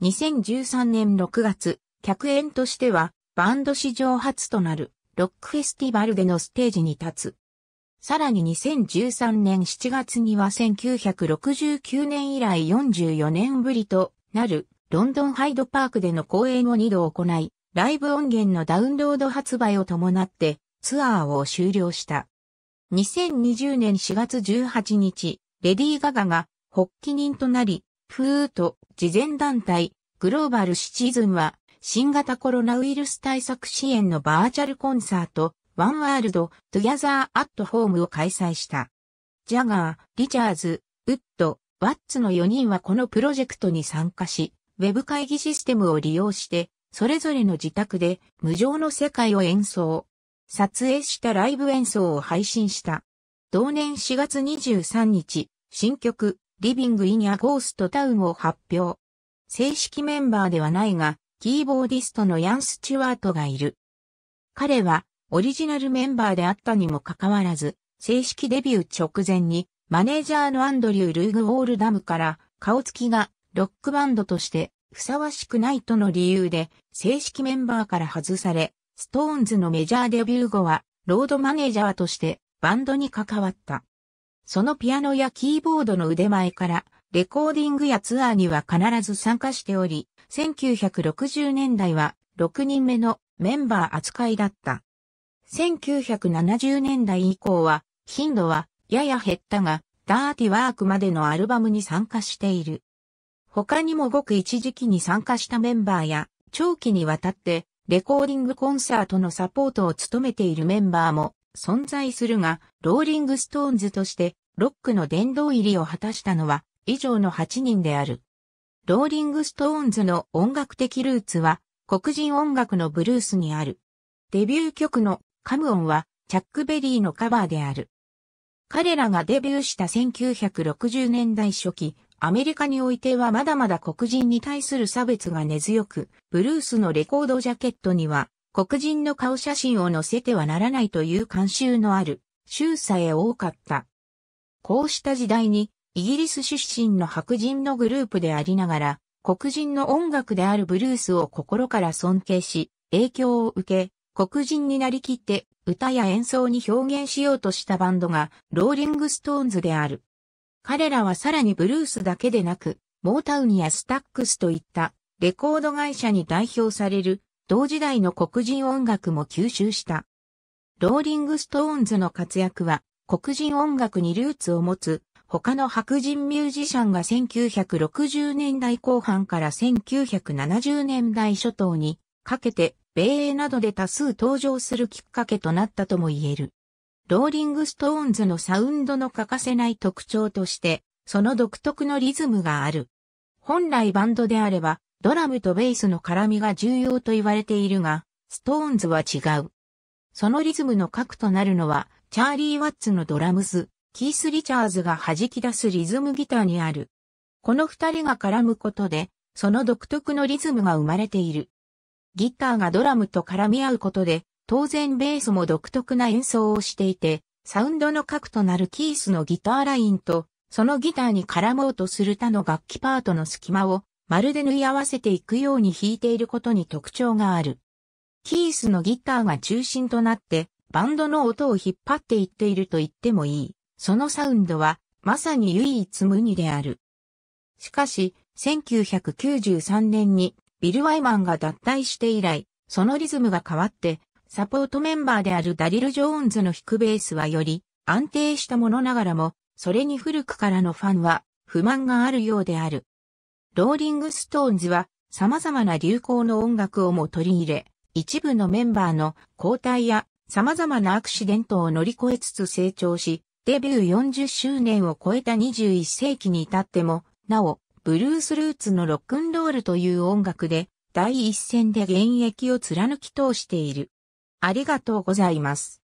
2013年6月、客演としては、バンド史上初となる、ロックフェスティバルでのステージに立つ。さらに2013年7月には1969年以来44年ぶりとなる、ロンドンハイドパークでの公演を2度行い、ライブ音源のダウンロード発売を伴って、ツアーを終了した。2020年4月18日、レディー・ガガが発起人となり、フーと事前団体、グローバルシチズンは、新型コロナウイルス対策支援のバーチャルコンサート、ワンワールド、トゥギャザー・アット・ホームを開催した。ジャガー、リチャーズ、ウッド、ワッツの4人はこのプロジェクトに参加し、ウェブ会議システムを利用して、それぞれの自宅で無常の世界を演奏。撮影したライブ演奏を配信した。同年4月23日、新曲、リビングイン・アゴーストタウンを発表。正式メンバーではないが、キーボーディストのヤン・スチュワートがいる。彼は、オリジナルメンバーであったにもかかわらず、正式デビュー直前に、マネージャーのアンドリュー・ルーグ・オールダムから、顔つきがロックバンドとしてふさわしくないとの理由で、正式メンバーから外され、ストーンズのメジャーデビュー後は、ロードマネージャーとしてバンドに関わった。そのピアノやキーボードの腕前から、レコーディングやツアーには必ず参加しており、1960年代は6人目のメンバー扱いだった。1970年代以降は、頻度はやや減ったが、ダーティワークまでのアルバムに参加している。他にもごく一時期に参加したメンバーや、長期にわたってレコーディングコンサートのサポートを務めているメンバーも存在するが、ローリングストーンズとしてロックの殿堂入りを果たしたのは以上の8人である。ローリングストーンズの音楽的ルーツは黒人音楽のブルースにある。デビュー曲のカムオンはチャックベリーのカバーである。彼らがデビューした1960年代初期、アメリカにおいてはまだまだ黒人に対する差別が根強く、ブルースのレコードジャケットには、黒人の顔写真を載せてはならないという慣習のある、州さえ多かった。こうした時代に、イギリス出身の白人のグループでありながら、黒人の音楽であるブルースを心から尊敬し、影響を受け、黒人になりきって歌や演奏に表現しようとしたバンドが、ローリングストーンズである。彼らはさらにブルースだけでなく、モータウンやスタックスといったレコード会社に代表される同時代の黒人音楽も吸収した。ローリングストーンズの活躍は黒人音楽にルーツを持つ他の白人ミュージシャンが1960年代後半から1970年代初頭にかけて米英などで多数登場するきっかけとなったとも言える。ローリングストーンズのサウンドの欠かせない特徴として、その独特のリズムがある。本来バンドであれば、ドラムとベースの絡みが重要と言われているが、ストーンズは違う。そのリズムの核となるのは、チャーリー・ワッツのドラムズ、キース・リチャーズが弾き出すリズムギターにある。この二人が絡むことで、その独特のリズムが生まれている。ギターがドラムと絡み合うことで、当然ベースも独特な演奏をしていて、サウンドの核となるキースのギターラインと、そのギターに絡もうとする他の楽器パートの隙間を、まるで縫い合わせていくように弾いていることに特徴がある。キースのギターが中心となって、バンドの音を引っ張っていっていると言ってもいい。そのサウンドは、まさに唯一無二である。しかし、1993年にビル・ワイマンが脱退して以来、そのリズムが変わって、サポートメンバーであるダリル・ジョーンズの弾くベースはより安定したものながらも、それに古くからのファンは不満があるようである。ローリング・ストーンズは様々な流行の音楽をも取り入れ、一部のメンバーの交代や様々なアクシデントを乗り越えつつ成長し、デビュー40周年を超えた21世紀に至っても、なお、ブルースルーツのロックンロールという音楽で、第一線で現役を貫き通している。ありがとうございます。